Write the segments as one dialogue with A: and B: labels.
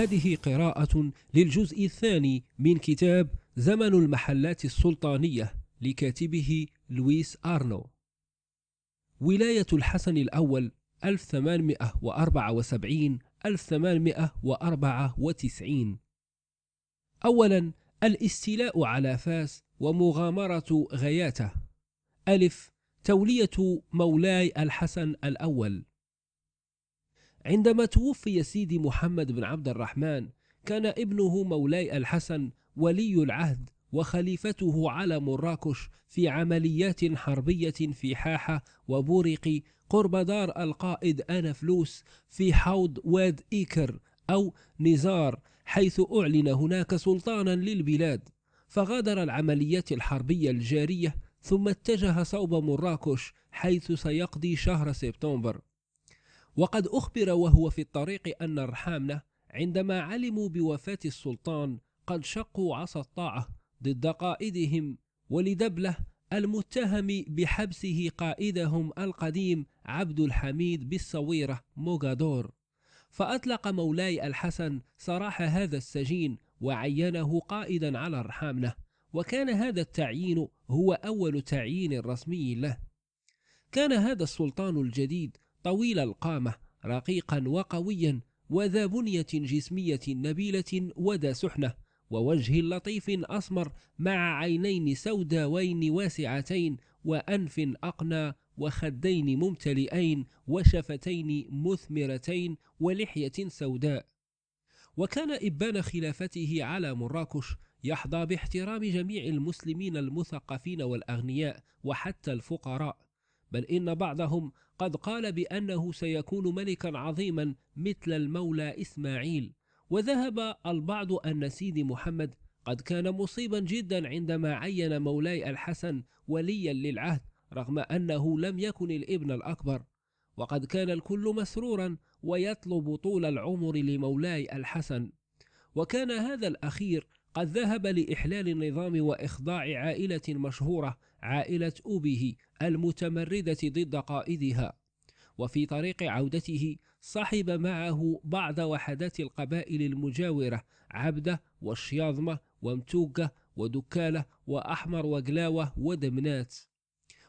A: هذه قراءة للجزء الثاني من كتاب زمن المحلات السلطانية لكاتبه لويس أرنو ولاية الحسن الأول 1874 1894 أولا الاستيلاء على فاس ومغامرة غياته ألف تولية مولاي الحسن الأول عندما توفي سيدي محمد بن عبد الرحمن كان ابنه مولاي الحسن ولي العهد وخليفته على مراكش في عمليات حربية في حاحة وبورقي قرب دار القائد أنفلوس في حوض واد إيكر أو نزار حيث أعلن هناك سلطانا للبلاد فغادر العمليات الحربية الجارية ثم اتجه صوب مراكش حيث سيقضي شهر سبتمبر وقد أخبر وهو في الطريق أن رحامنة عندما علموا بوفاة السلطان قد شقوا عصا الطاعة ضد قائدهم ولدبله المتهم بحبسه قائدهم القديم عبد الحميد بالصويرة موغادور فأطلق مولاي الحسن سراح هذا السجين وعينه قائدا على الرحامنة وكان هذا التعيين هو أول تعيين رسمي له كان هذا السلطان الجديد طويل القامة رقيقا وقويا وذا بنية جسمية نبيلة وذا سحنة ووجه لطيف أسمر مع عينين سوداوين واسعتين وأنف أقنى وخدين ممتلئين وشفتين مثمرتين ولحية سوداء وكان إبان خلافته على مراكش يحظى باحترام جميع المسلمين المثقفين والأغنياء وحتى الفقراء بل إن بعضهم قد قال بأنه سيكون ملكا عظيما مثل المولى إسماعيل وذهب البعض أن سيدي محمد قد كان مصيبا جدا عندما عين مولاي الحسن وليا للعهد رغم أنه لم يكن الابن الأكبر وقد كان الكل مسرورا ويطلب طول العمر لمولاي الحسن وكان هذا الأخير قد ذهب لإحلال النظام وإخضاع عائلة مشهورة عائلة أبيه المتمردة ضد قائدها وفي طريق عودته صحب معه بعض وحدات القبائل المجاورة عبدة والشياظمة ومتوقة ودكالة وأحمر وقلاوة ودمنات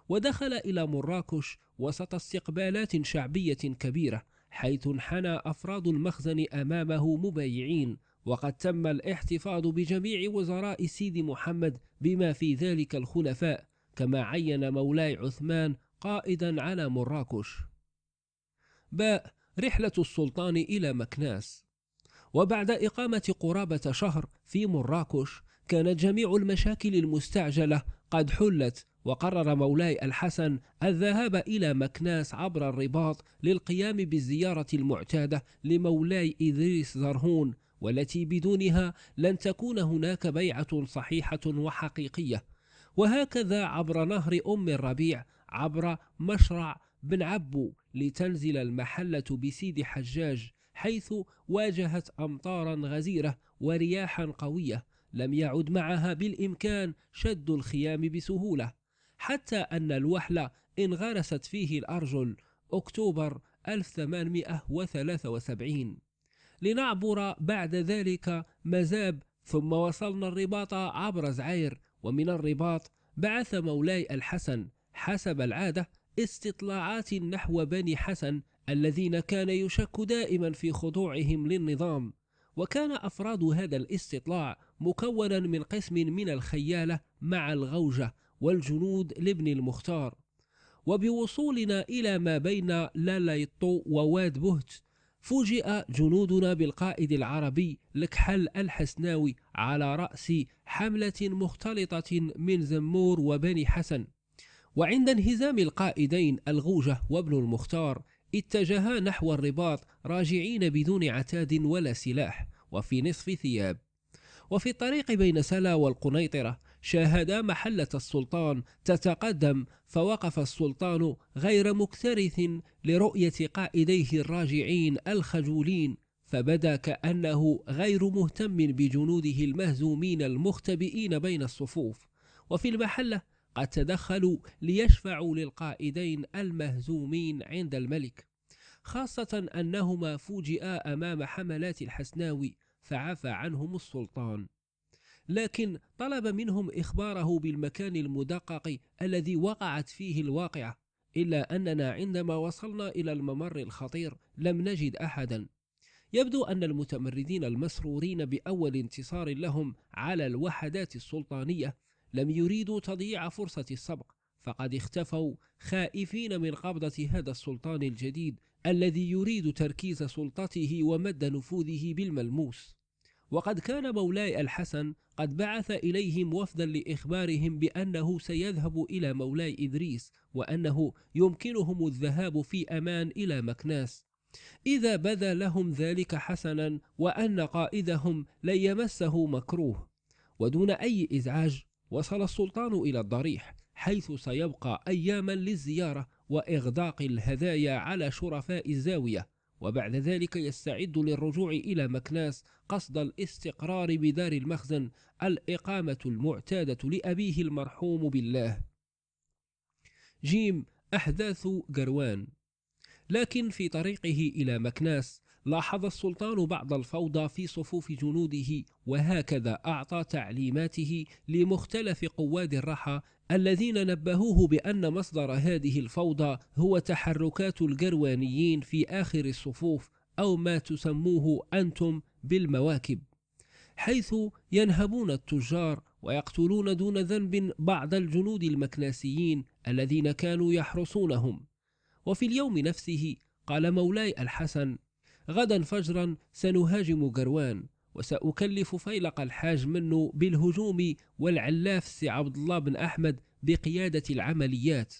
A: ودخل إلى مراكش وسط استقبالات شعبية كبيرة حيث انحنى أفراد المخزن أمامه مبايعين وقد تم الاحتفاظ بجميع وزراء سيد محمد بما في ذلك الخلفاء كما عين مولاي عثمان قائدا على مراكش باء رحلة السلطان إلى مكناس وبعد إقامة قرابة شهر في مراكش كانت جميع المشاكل المستعجلة قد حلت وقرر مولاي الحسن الذهاب إلى مكناس عبر الرباط للقيام بالزيارة المعتادة لمولاي إدريس زرهون والتي بدونها لن تكون هناك بيعة صحيحة وحقيقية وهكذا عبر نهر أم الربيع عبر مشرع بن عبو لتنزل المحلة بسيد حجاج حيث واجهت أمطارا غزيرة ورياحا قوية لم يعد معها بالإمكان شد الخيام بسهولة حتى أن الوحل انغرست فيه الأرجل أكتوبر 1873 لنعبر بعد ذلك مزاب ثم وصلنا الرباط عبر زعير ومن الرباط بعث مولاي الحسن حسب العادة استطلاعات نحو بني حسن الذين كان يشك دائما في خضوعهم للنظام وكان أفراد هذا الاستطلاع مكونا من قسم من الخيالة مع الغوجة والجنود لابن المختار وبوصولنا إلى ما بين لاليطو وواد بهت فوجئ جنودنا بالقائد العربي لكحل الحسناوي على رأس حملة مختلطة من زمور وبني حسن وعند انهزام القائدين الغوجة وابن المختار اتجها نحو الرباط راجعين بدون عتاد ولا سلاح وفي نصف ثياب وفي الطريق بين سلا والقنيطرة شاهدا محلة السلطان تتقدم فوقف السلطان غير مكترث لرؤية قائديه الراجعين الخجولين فبدا كأنه غير مهتم بجنوده المهزومين المختبئين بين الصفوف وفي المحلة قد تدخلوا ليشفعوا للقائدين المهزومين عند الملك خاصة أنهما فوجئا أمام حملات الحسناوي فعفى عنهم السلطان لكن طلب منهم إخباره بالمكان المدقق الذي وقعت فيه الواقعة إلا أننا عندما وصلنا إلى الممر الخطير لم نجد أحدا يبدو أن المتمردين المسرورين بأول انتصار لهم على الوحدات السلطانية لم يريدوا تضييع فرصة السبق فقد اختفوا خائفين من قبضة هذا السلطان الجديد الذي يريد تركيز سلطته ومد نفوذه بالملموس وقد كان مولاي الحسن قد بعث إليهم وفدا لإخبارهم بأنه سيذهب إلى مولاي إدريس وأنه يمكنهم الذهاب في أمان إلى مكناس إذا بدا لهم ذلك حسنا وأن قائدهم لن يمسه مكروه ودون أي إزعاج وصل السلطان إلى الضريح حيث سيبقى أياما للزيارة وإغداق الهدايا على شرفاء الزاوية وبعد ذلك يستعد للرجوع إلى مكناس قصد الاستقرار بدار المخزن الإقامة المعتادة لأبيه المرحوم بالله جيم أحداث جروان لكن في طريقه إلى مكناس لاحظ السلطان بعض الفوضى في صفوف جنوده وهكذا أعطى تعليماته لمختلف قواد الرحى الذين نبهوه بأن مصدر هذه الفوضى هو تحركات الجروانيين في آخر الصفوف أو ما تسموه أنتم بالمواكب حيث ينهبون التجار ويقتلون دون ذنب بعض الجنود المكناسيين الذين كانوا يحرسونهم وفي اليوم نفسه قال مولاي الحسن غدا فجرا سنهاجم قروان وسأكلف فيلق الحاج منه بالهجوم والعلاف سي عبد الله بن أحمد بقيادة العمليات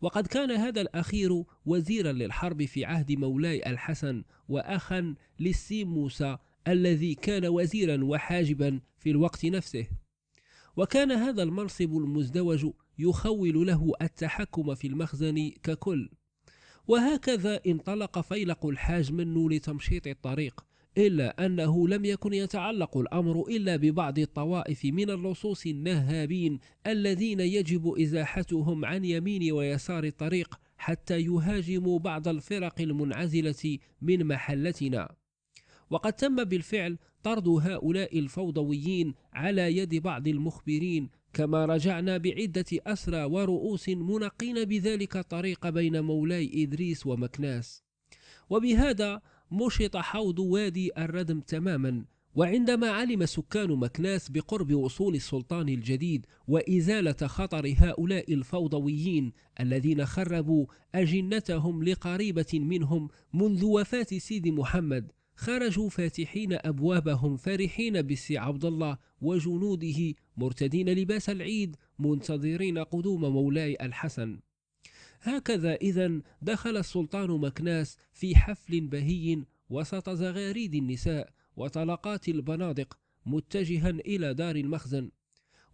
A: وقد كان هذا الأخير وزيرا للحرب في عهد مولاي الحسن وأخا للسي موسى الذي كان وزيرا وحاجبا في الوقت نفسه وكان هذا المنصب المزدوج يخول له التحكم في المخزن ككل وهكذا انطلق فيلق الحاج منه لتمشيط الطريق إلا أنه لم يكن يتعلق الأمر إلا ببعض الطوائف من اللصوص النهابين الذين يجب إزاحتهم عن يمين ويسار الطريق حتى يهاجموا بعض الفرق المنعزلة من محلتنا وقد تم بالفعل طرد هؤلاء الفوضويين على يد بعض المخبرين كما رجعنا بعدة أسرى ورؤوس منقين بذلك الطريق بين مولاي إدريس ومكناس وبهذا مشط حوض وادي الردم تماما وعندما علم سكان مكناس بقرب وصول السلطان الجديد وإزالة خطر هؤلاء الفوضويين الذين خربوا أجنتهم لقريبة منهم منذ وفاة سيد محمد خرجوا فاتحين أبوابهم فرحين بس عبد الله وجنوده مرتدين لباس العيد منتظرين قدوم مولاي الحسن هكذا إذا دخل السلطان مكناس في حفل بهي وسط زغاريد النساء وطلقات البنادق متجها إلى دار المخزن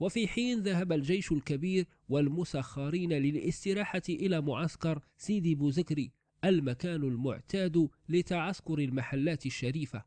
A: وفي حين ذهب الجيش الكبير والمسخرين للاستراحة إلى معسكر سيدي بوزكري المكان المعتاد لتعسكر المحلات الشريفة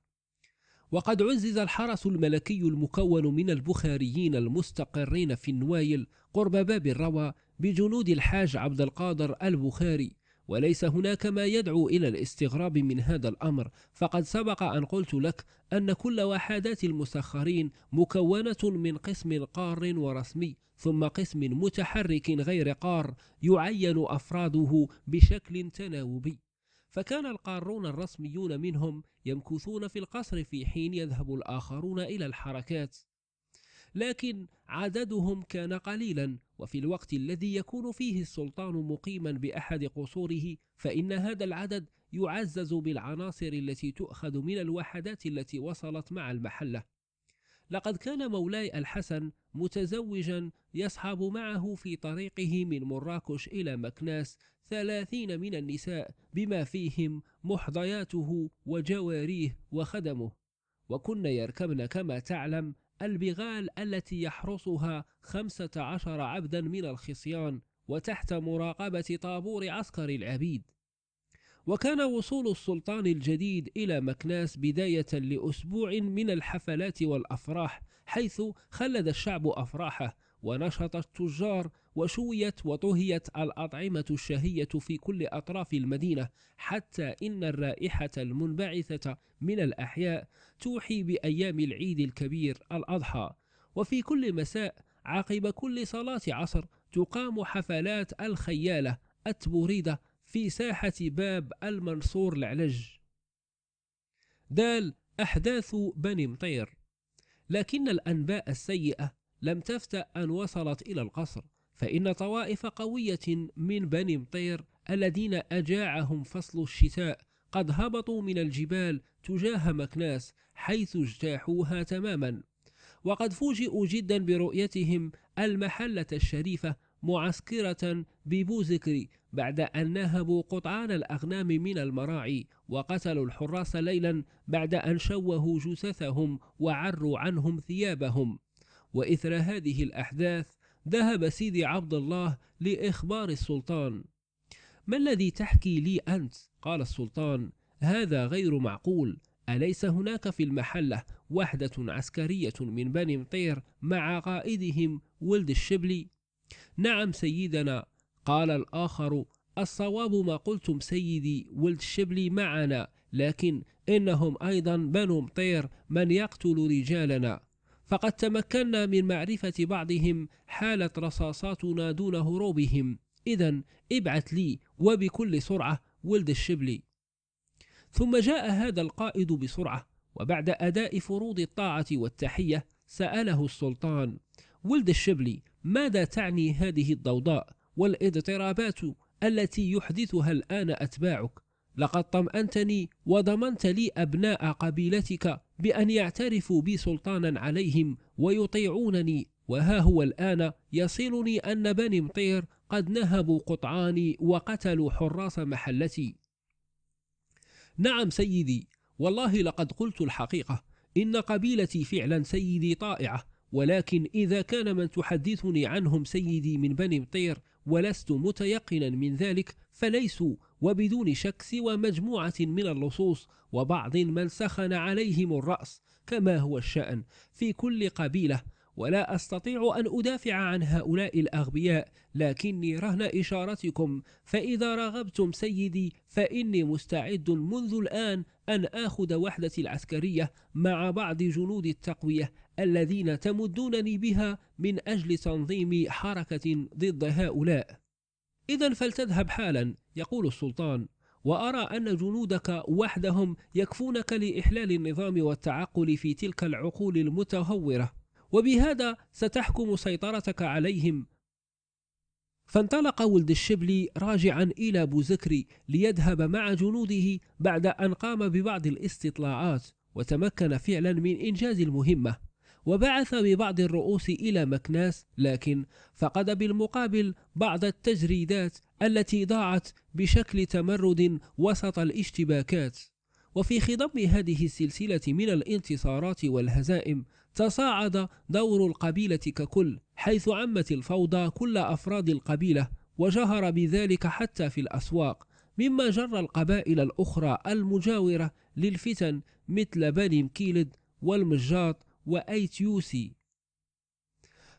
A: وقد عزز الحرس الملكي المكون من البخاريين المستقرين في النوايل قرب باب الروى بجنود الحاج عبد القادر البخاري وليس هناك ما يدعو إلى الاستغراب من هذا الأمر فقد سبق أن قلت لك أن كل وحدات المسخرين مكونة من قسم قار ورسمي ثم قسم متحرك غير قار يعين أفراده بشكل تناوبي فكان القارون الرسميون منهم يمكثون في القصر في حين يذهب الآخرون إلى الحركات لكن عددهم كان قليلا وفي الوقت الذي يكون فيه السلطان مقيما بأحد قصوره فإن هذا العدد يعزز بالعناصر التي تؤخذ من الوحدات التي وصلت مع المحلة لقد كان مولاي الحسن متزوجا يصحب معه في طريقه من مراكش إلى مكناس ثلاثين من النساء بما فيهم محضياته وجواريه وخدمه وكن يركبن كما تعلم البغال التي يحرسها خمسة عشر عبدا من الخصيان وتحت مراقبة طابور عسكر العبيد وكان وصول السلطان الجديد إلى مكناس بداية لأسبوع من الحفلات والأفراح حيث خلد الشعب أفراحه ونشط التجار وشويت وطهيت الأطعمة الشهية في كل أطراف المدينة حتى إن الرائحة المنبعثة من الأحياء توحي بأيام العيد الكبير الأضحى وفي كل مساء عقب كل صلاة عصر تقام حفلات الخيالة التبوريدة في ساحة باب المنصور العلج دال أحداث بني مطير لكن الأنباء السيئة لم تفتأ أن وصلت إلى القصر فإن طوائف قوية من بني مطير الذين أجاعهم فصل الشتاء قد هبطوا من الجبال تجاه مكناس حيث اجتاحوها تماما وقد فوجئوا جدا برؤيتهم المحلة الشريفة معسكرة ببوزكري بعد أن نهبوا قطعان الأغنام من المراعي وقتلوا الحراس ليلا بعد أن شوهوا جثثهم وعروا عنهم ثيابهم وإثر هذه الأحداث ذهب سيدي عبد الله لإخبار السلطان ما الذي تحكي لي أنت؟ قال السلطان هذا غير معقول أليس هناك في المحلة وحدة عسكرية من بني مطير مع قائدهم ولد الشبلي؟ نعم سيدنا قال الآخر الصواب ما قلتم سيدي ولد الشبلي معنا لكن إنهم أيضا بنو مطير من يقتل رجالنا فقد تمكنا من معرفة بعضهم حالة رصاصاتنا دون هروبهم إذا ابعث لي وبكل سرعة ولد الشبلي ثم جاء هذا القائد بسرعة وبعد أداء فروض الطاعة والتحية سأله السلطان ولد الشبلي ماذا تعني هذه الضوضاء والاضطرابات التي يحدثها الآن أتباعك لقد طمأنتني وضمنت لي أبناء قبيلتك بأن يعترفوا بي سلطانا عليهم ويطيعونني وها هو الآن يصلني أن بني مطير قد نهبوا قطعاني وقتلوا حراس محلتي نعم سيدي والله لقد قلت الحقيقة إن قبيلتي فعلا سيدي طائعة ولكن إذا كان من تحدثني عنهم سيدي من بني مطير ولست متيقنا من ذلك فليسوا وبدون شك سوى مجموعة من اللصوص وبعض من سخن عليهم الرأس كما هو الشأن في كل قبيلة ولا أستطيع أن أدافع عن هؤلاء الأغبياء لكني رهن إشارتكم فإذا رغبتم سيدي فإني مستعد منذ الآن أن آخذ وحدتي العسكرية مع بعض جنود التقوية الذين تمدونني بها من أجل تنظيم حركة ضد هؤلاء إذا فلتذهب حالا يقول السلطان وأرى أن جنودك وحدهم يكفونك لإحلال النظام والتعقل في تلك العقول المتهورة وبهذا ستحكم سيطرتك عليهم فانطلق ولد الشبلي راجعا إلى بوزكري ليذهب مع جنوده بعد أن قام ببعض الاستطلاعات وتمكن فعلا من إنجاز المهمة وبعث ببعض الرؤوس إلى مكناس لكن فقد بالمقابل بعض التجريدات التي ضاعت بشكل تمرد وسط الاشتباكات وفي خضم هذه السلسلة من الانتصارات والهزائم تصاعد دور القبيلة ككل حيث عمت الفوضى كل أفراد القبيلة وجهر بذلك حتى في الأسواق مما جر القبائل الأخرى المجاورة للفتن مثل بني مكيلد والمجاط وأيتيوسي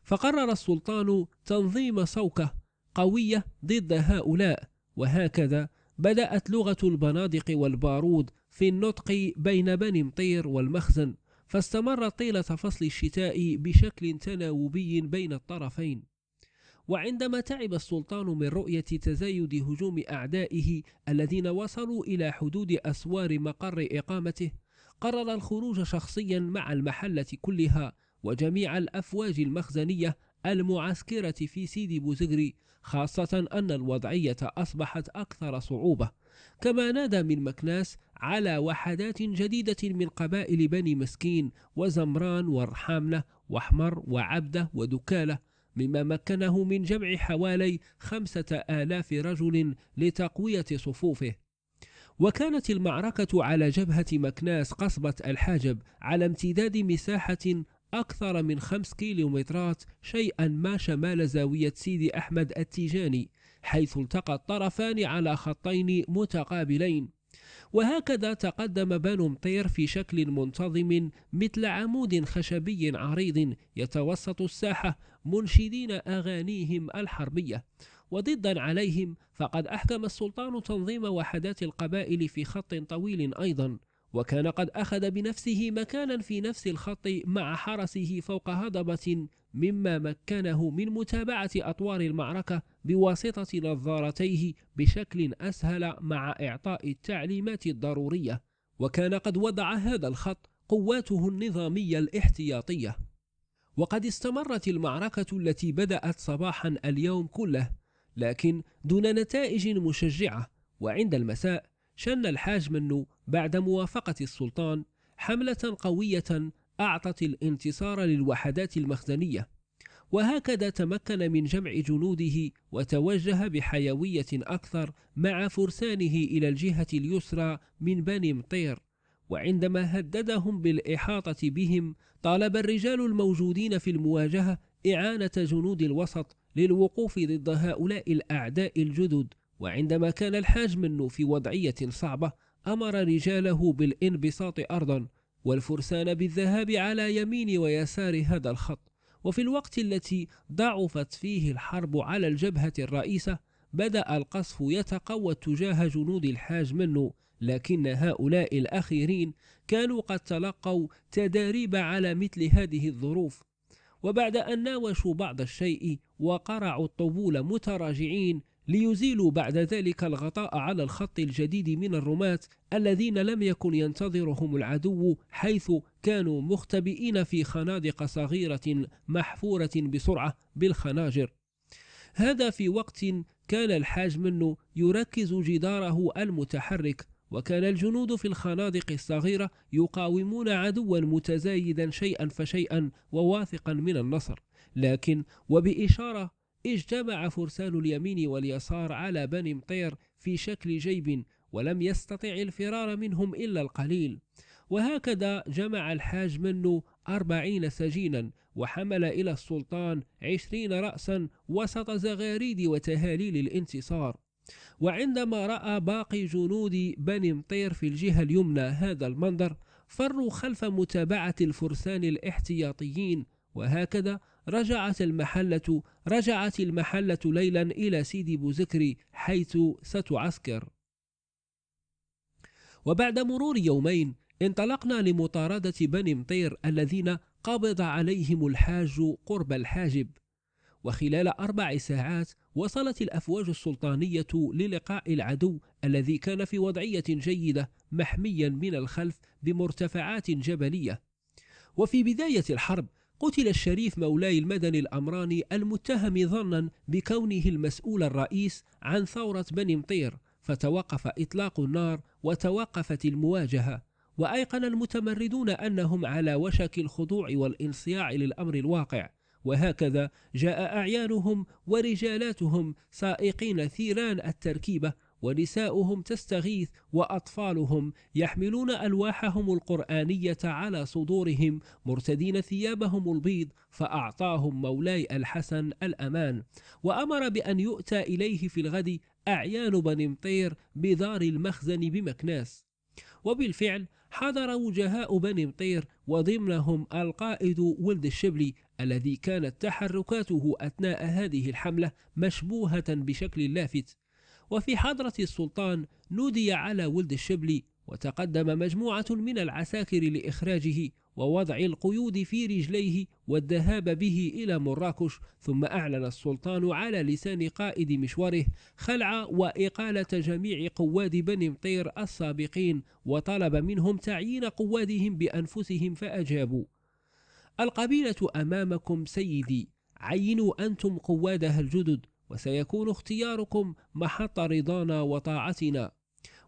A: فقرر السلطان تنظيم صوكة قوية ضد هؤلاء وهكذا بدأت لغة البنادق والبارود في النطق بين بني مطير والمخزن فاستمرت طيلة فصل الشتاء بشكل تناوبي بين الطرفين وعندما تعب السلطان من رؤية تزايد هجوم أعدائه الذين وصلوا إلى حدود أسوار مقر إقامته قرر الخروج شخصيا مع المحلة كلها وجميع الأفواج المخزنية المعسكرة في سيدي بوزغري خاصة أن الوضعية أصبحت أكثر صعوبة كما نادى من مكناس على وحدات جديدة من قبائل بني مسكين وزمران ورحامنة وحمر وعبدة ودكالة مما مكنه من جمع حوالي خمسة آلاف رجل لتقوية صفوفه وكانت المعركة على جبهة مكناس قصبة الحاجب على امتداد مساحة أكثر من خمس كيلومترات شيئا ما شمال زاوية سيدي أحمد التيجاني حيث التقى الطرفان على خطين متقابلين وهكذا تقدم بنو مطير في شكل منتظم مثل عمود خشبي عريض يتوسط الساحة منشدين أغانيهم الحربية وضدا عليهم فقد أحكم السلطان تنظيم وحدات القبائل في خط طويل أيضا وكان قد أخذ بنفسه مكانا في نفس الخط مع حرسه فوق هضبة مما مكنه من متابعة أطوار المعركة بواسطة نظارتيه بشكل أسهل مع إعطاء التعليمات الضرورية وكان قد وضع هذا الخط قواته النظامية الاحتياطية وقد استمرت المعركة التي بدأت صباحا اليوم كله لكن دون نتائج مشجعة وعند المساء شن الحاج منو بعد موافقة السلطان حملة قوية أعطت الانتصار للوحدات المخزنية وهكذا تمكن من جمع جنوده وتوجه بحيوية أكثر مع فرسانه إلى الجهة اليسرى من بني مطير وعندما هددهم بالإحاطة بهم طالب الرجال الموجودين في المواجهة إعانة جنود الوسط للوقوف ضد هؤلاء الأعداء الجدد وعندما كان الحاج منه في وضعية صعبة أمر رجاله بالانبساط أرضا والفرسان بالذهاب على يمين ويسار هذا الخط وفي الوقت التي ضعفت فيه الحرب على الجبهة الرئيسة بدأ القصف يتقوى تجاه جنود الحاج منه لكن هؤلاء الأخيرين كانوا قد تلقوا تداريب على مثل هذه الظروف وبعد أن ناوشوا بعض الشيء وقرعوا الطبول متراجعين ليزيلوا بعد ذلك الغطاء على الخط الجديد من الرماة الذين لم يكن ينتظرهم العدو حيث كانوا مختبئين في خنادق صغيرة محفورة بسرعة بالخناجر هذا في وقت كان الحاج منه يركز جداره المتحرك وكان الجنود في الخنادق الصغيرة يقاومون عدوا متزايدا شيئا فشيئا وواثقا من النصر لكن وبإشارة اجتمع فرسان اليمين واليسار على بني مطير في شكل جيب ولم يستطع الفرار منهم إلا القليل وهكذا جمع الحاج منو أربعين سجينا وحمل إلى السلطان عشرين رأسا وسط زغاريد وتهاليل الانتصار وعندما رأى باقي جنود بني مطير في الجهة اليمنى هذا المنظر فروا خلف متابعة الفرسان الاحتياطيين وهكذا رجعت المحلة رجعت المحلة ليلا إلى سيدي بوزكري حيث ستعسكر وبعد مرور يومين انطلقنا لمطاردة بني مطير الذين قبض عليهم الحاج قرب الحاجب وخلال أربع ساعات وصلت الأفواج السلطانية للقاء العدو الذي كان في وضعية جيدة محميا من الخلف بمرتفعات جبلية وفي بداية الحرب قتل الشريف مولاي المدني الأمراني المتهم ظنا بكونه المسؤول الرئيس عن ثورة بني مطير فتوقف إطلاق النار وتوقفت المواجهة وأيقن المتمردون أنهم على وشك الخضوع والانصياع للأمر الواقع وهكذا جاء أعيانهم ورجالاتهم سائقين ثيران التركيبة ونساؤهم تستغيث وأطفالهم يحملون ألواحهم القرآنية على صدورهم مرتدين ثيابهم البيض فأعطاهم مولاي الحسن الأمان وأمر بأن يؤتى إليه في الغد أعيان بني مطير بدار المخزن بمكناس وبالفعل حضر وجهاء بني مطير وضمنهم القائد ولد الشبلي الذي كانت تحركاته أثناء هذه الحملة مشبوهة بشكل لافت وفي حضرة السلطان نودي على ولد الشبلي وتقدم مجموعة من العساكر لإخراجه ووضع القيود في رجليه والذهاب به إلى مراكش ثم أعلن السلطان على لسان قائد مشوره خلع وإقالة جميع قواد بني مطير السابقين وطلب منهم تعيين قوادهم بأنفسهم فأجابوا القبيلة أمامكم سيدي عينوا أنتم قوادها الجدد وسيكون اختياركم محط رضانا وطاعتنا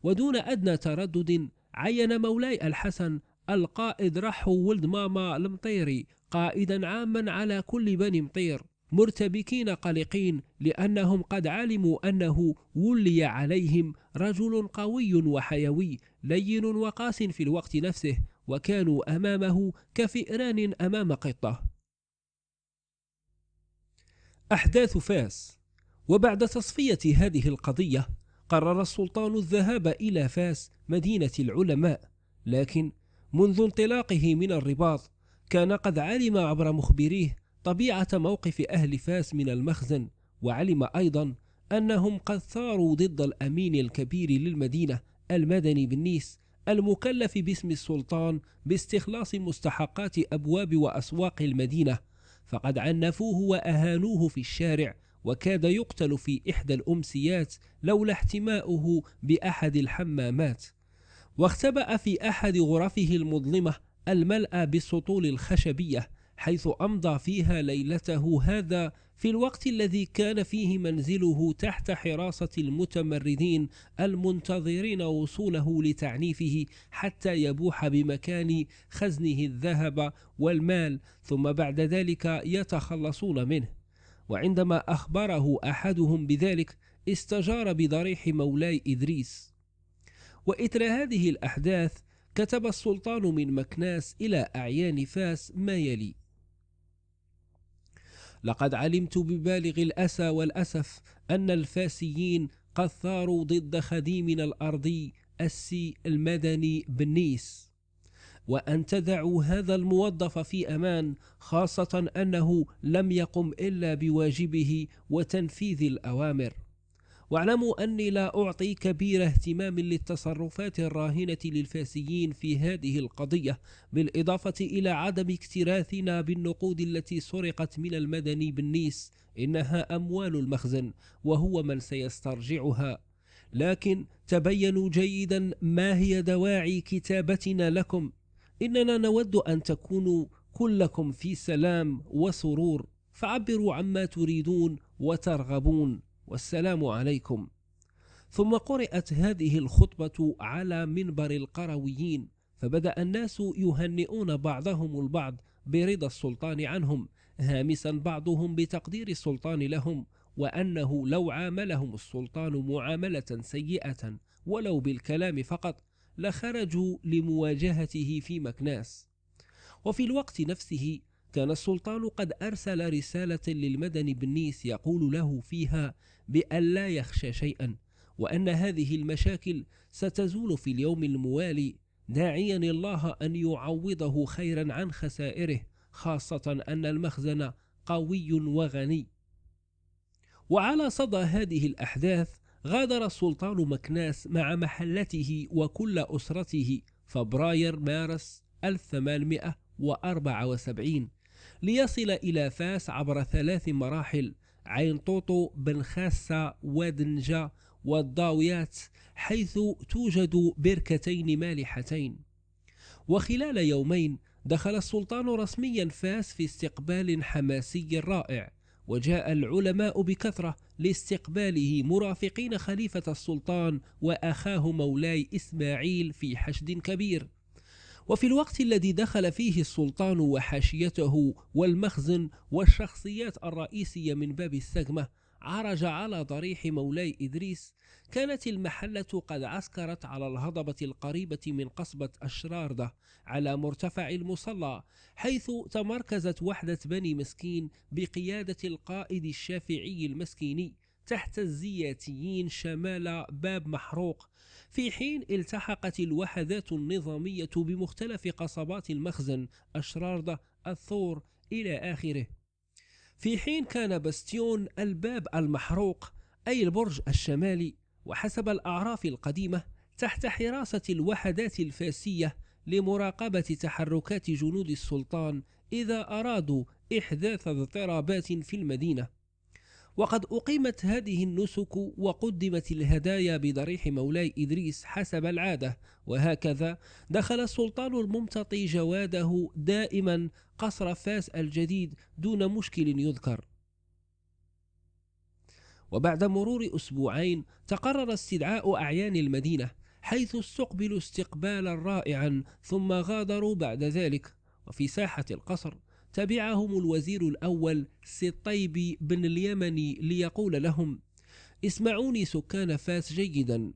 A: ودون أدنى تردد عين مولاي الحسن القائد رحو ولد ماما المطيري قائدا عاما على كل بني مطير مرتبكين قلقين لأنهم قد علموا أنه ولي عليهم رجل قوي وحيوي لين وقاس في الوقت نفسه وكانوا أمامه كفئران أمام قطة أحداث فاس وبعد تصفية هذه القضية قرر السلطان الذهاب إلى فاس مدينة العلماء لكن منذ انطلاقه من الرباط كان قد علم عبر مخبريه طبيعة موقف أهل فاس من المخزن وعلم أيضا أنهم قد ثاروا ضد الأمين الكبير للمدينة المدني بالنيس المكلف باسم السلطان باستخلاص مستحقات أبواب وأسواق المدينة فقد عنفوه وأهانوه في الشارع وكاد يقتل في إحدى الأمسيات لولا احتماؤه بأحد الحمامات واختبأ في أحد غرفه المظلمة الملأى بالسطول الخشبية حيث أمضى فيها ليلته هذا في الوقت الذي كان فيه منزله تحت حراسة المتمردين المنتظرين وصوله لتعنيفه حتى يبوح بمكان خزنه الذهب والمال ثم بعد ذلك يتخلصون منه وعندما أخبره أحدهم بذلك استجار بضريح مولاي إدريس وإثر هذه الأحداث كتب السلطان من مكناس إلى أعيان فاس ما يلي لقد علمت ببالغ الأسى والأسف أن الفاسيين قد ثاروا ضد خديمنا الأرضي السي المدني بنيس وأن تدعوا هذا الموظف في أمان خاصة أنه لم يقم إلا بواجبه وتنفيذ الأوامر واعلموا أني لا أعطي كبير اهتمام للتصرفات الراهنة للفاسيين في هذه القضية بالإضافة إلى عدم اكتراثنا بالنقود التي سرقت من المدني بالنيس إنها أموال المخزن وهو من سيسترجعها لكن تبينوا جيدا ما هي دواعي كتابتنا لكم إننا نود أن تكونوا كلكم في سلام وسرور فعبروا عما تريدون وترغبون والسلام عليكم ثم قرأت هذه الخطبة على منبر القرويين فبدأ الناس يهنئون بعضهم البعض برضا السلطان عنهم هامسا بعضهم بتقدير السلطان لهم وأنه لو عاملهم السلطان معاملة سيئة ولو بالكلام فقط لخرجوا لمواجهته في مكناس وفي الوقت نفسه كان السلطان قد أرسل رسالة للمدن بن نيس يقول له فيها بأن لا يخشى شيئا وأن هذه المشاكل ستزول في اليوم الموالي داعيا الله أن يعوضه خيرا عن خسائره خاصة أن المخزن قوي وغني وعلى صدى هذه الأحداث غادر السلطان مكناس مع محلته وكل أسرته فبراير مارس 1874 ليصل إلى فاس عبر ثلاث مراحل عين طوطو بن خاسة واد نجا والضاويات حيث توجد بركتين مالحتين وخلال يومين دخل السلطان رسميا فاس في استقبال حماسي رائع وجاء العلماء بكثرة لاستقباله مرافقين خليفة السلطان وأخاه مولاي إسماعيل في حشد كبير وفي الوقت الذي دخل فيه السلطان وحاشيته والمخزن والشخصيات الرئيسية من باب السجمة عرج على ضريح مولاي إدريس كانت المحلة قد عسكرت على الهضبة القريبة من قصبة أشراردة على مرتفع المصلى حيث تمركزت وحدة بني مسكين بقيادة القائد الشافعي المسكيني تحت الزياتيين شمال باب محروق في حين التحقت الوحدات النظامية بمختلف قصبات المخزن أشراردة الثور إلى آخره في حين كان باستيون الباب المحروق أي البرج الشمالي وحسب الأعراف القديمة تحت حراسة الوحدات الفاسية لمراقبة تحركات جنود السلطان إذا أرادوا إحداث اضطرابات في المدينة وقد أقيمت هذه النسك وقدمت الهدايا بضريح مولاي إدريس حسب العادة وهكذا دخل السلطان الممتطي جواده دائما قصر فاس الجديد دون مشكل يذكر وبعد مرور أسبوعين تقرر استدعاء أعيان المدينة حيث استقبلوا استقبالا رائعا ثم غادروا بعد ذلك وفي ساحة القصر تبعهم الوزير الأول سطيب بن اليمني ليقول لهم اسمعوني سكان فاس جيدا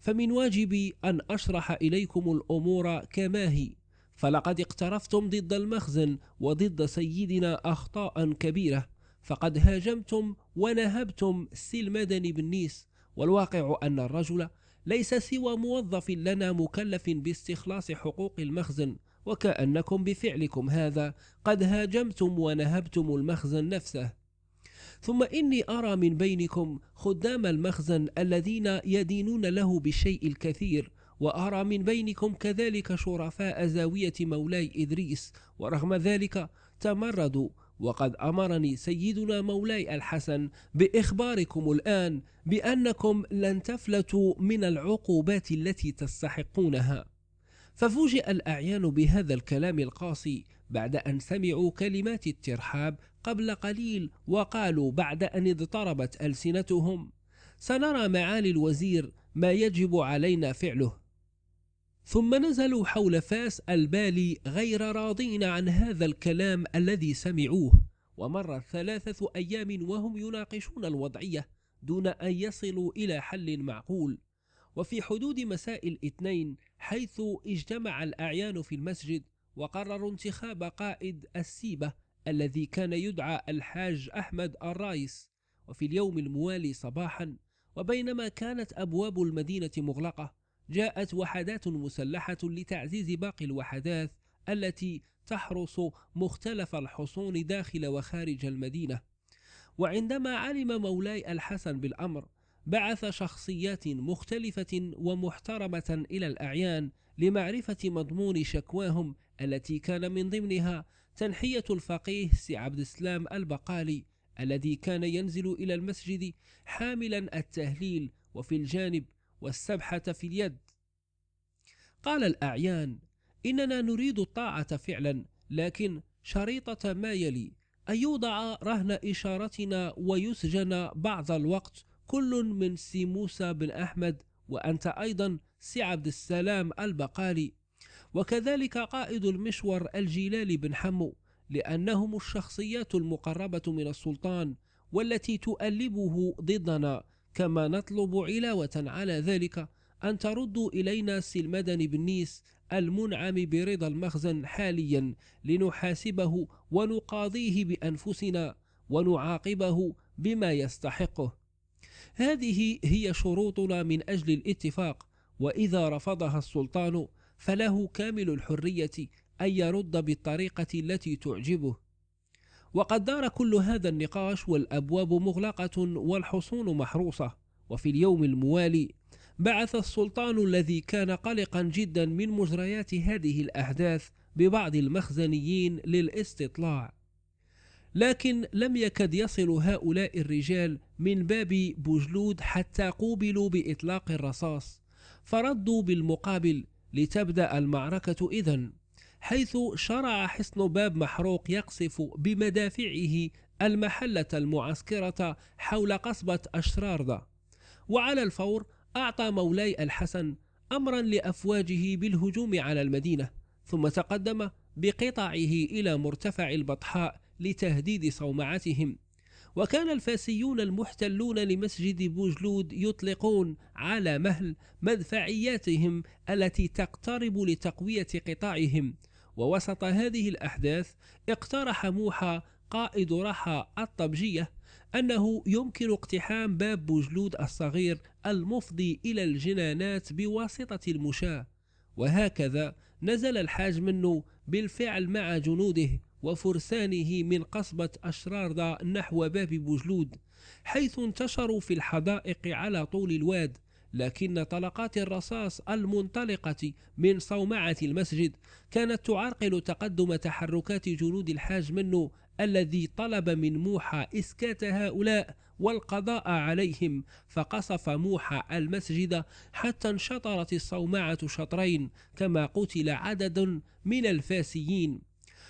A: فمن واجبي أن أشرح إليكم الأمور كما هي فلقد اقترفتم ضد المخزن وضد سيدنا أخطاء كبيرة فقد هاجمتم ونهبتم سيل بن بالنيس والواقع أن الرجل ليس سوى موظف لنا مكلف باستخلاص حقوق المخزن وكأنكم بفعلكم هذا قد هاجمتم ونهبتم المخزن نفسه ثم إني أرى من بينكم خدام المخزن الذين يدينون له بالشيء الكثير وأرى من بينكم كذلك شرفاء زاوية مولاي إدريس ورغم ذلك تمردوا وقد أمرني سيدنا مولاي الحسن بإخباركم الآن بأنكم لن تفلتوا من العقوبات التي تستحقونها ففوجئ الأعيان بهذا الكلام القاسي بعد أن سمعوا كلمات الترحاب قبل قليل وقالوا بعد أن اضطربت ألسنتهم سنرى معالي الوزير ما يجب علينا فعله ثم نزلوا حول فاس البالي غير راضين عن هذا الكلام الذي سمعوه ومر ثلاثة أيام وهم يناقشون الوضعية دون أن يصلوا إلى حل معقول وفي حدود مساء الاثنين حيث اجتمع الأعيان في المسجد وقرروا انتخاب قائد السيبة الذي كان يدعى الحاج أحمد الرايس وفي اليوم الموالي صباحا وبينما كانت أبواب المدينة مغلقة جاءت وحدات مسلحة لتعزيز باقي الوحدات التي تحرس مختلف الحصون داخل وخارج المدينة وعندما علم مولاي الحسن بالأمر بعث شخصيات مختلفة ومحترمة إلى الأعيان لمعرفة مضمون شكواهم التي كان من ضمنها تنحية الفقيه سي عبد السلام البقالي الذي كان ينزل إلى المسجد حاملا التهليل وفي الجانب والسبحة في اليد. قال الأعيان: إننا نريد الطاعة فعلا، لكن شريطة ما يلي: أن يوضع رهن إشارتنا ويسجن بعض الوقت كل من سي موسى بن أحمد وأنت أيضا سي عبد السلام البقالي وكذلك قائد المشور الجلالي بن حمو لأنهم الشخصيات المقربة من السلطان والتي تؤلبه ضدنا كما نطلب علاوة على ذلك أن تردوا إلينا سي المدني بن نيس المنعم برضا المخزن حاليا لنحاسبه ونقاضيه بأنفسنا ونعاقبه بما يستحقه هذه هي شروطنا من أجل الاتفاق وإذا رفضها السلطان فله كامل الحرية أن يرد بالطريقة التي تعجبه وقد دار كل هذا النقاش والأبواب مغلقة والحصون محروسة وفي اليوم الموالي بعث السلطان الذي كان قلقا جدا من مجريات هذه الأحداث ببعض المخزنيين للاستطلاع لكن لم يكد يصل هؤلاء الرجال من باب بوجلود حتى قوبلوا بإطلاق الرصاص فردوا بالمقابل لتبدأ المعركة إذا حيث شرع حصن باب محروق يقصف بمدافعه المحلة المعسكرة حول قصبة أشراردة وعلى الفور أعطى مولاي الحسن أمرا لأفواجه بالهجوم على المدينة ثم تقدم بقطعه إلى مرتفع البطحاء لتهديد صومعتهم وكان الفاسيون المحتلون لمسجد بوجلود يطلقون على مهل مدفعياتهم التي تقترب لتقوية قطاعهم ووسط هذه الأحداث اقترح موحى قائد رحى الطبجية أنه يمكن اقتحام باب بوجلود الصغير المفضي إلى الجنانات بواسطة المشاة وهكذا نزل الحاج منه بالفعل مع جنوده وفرسانه من قصبة أشراردا نحو باب بوجلود حيث انتشروا في الحدائق على طول الواد لكن طلقات الرصاص المنطلقة من صومعة المسجد كانت تعرقل تقدم تحركات جنود الحاج منه الذي طلب من موحى إسكات هؤلاء والقضاء عليهم فقصف موحى المسجد حتى انشطرت الصومعة شطرين كما قتل عدد من الفاسيين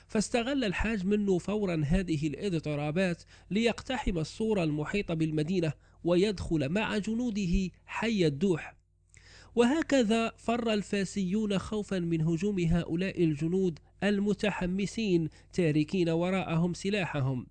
A: فاستغل الحاج منه فورا هذه الاضطرابات ليقتحم الصورة المحيطة بالمدينة ويدخل مع جنوده حي الدوح وهكذا فر الفاسيون خوفا من هجوم هؤلاء الجنود المتحمسين تاركين وراءهم سلاحهم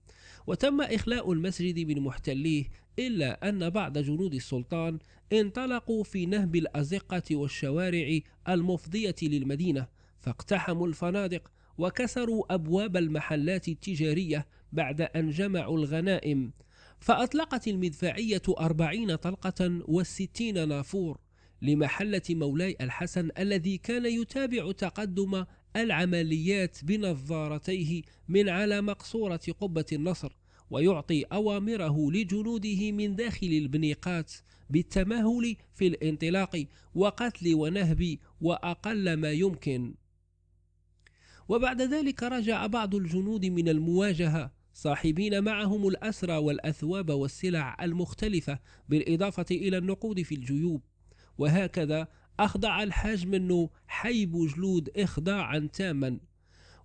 A: وتم إخلاء المسجد من محتليه إلا أن بعض جنود السلطان انطلقوا في نهب الأزقة والشوارع المفضية للمدينة فاقتحموا الفنادق وكسروا أبواب المحلات التجارية بعد أن جمعوا الغنائم فأطلقت المدفعية أربعين طلقة والستين نافور لمحلة مولاي الحسن الذي كان يتابع تقدم العمليات بنظارتيه من على مقصورة قبة النصر ويعطي أوامره لجنوده من داخل البنيقات بالتمهل في الانطلاق وقتل ونهب وأقل ما يمكن وبعد ذلك رجع بعض الجنود من المواجهة صاحبين معهم الأسرى والأثواب والسلع المختلفة بالإضافة إلى النقود في الجيوب وهكذا أخضع الحاج منه حيب جلود إخضاعا تاما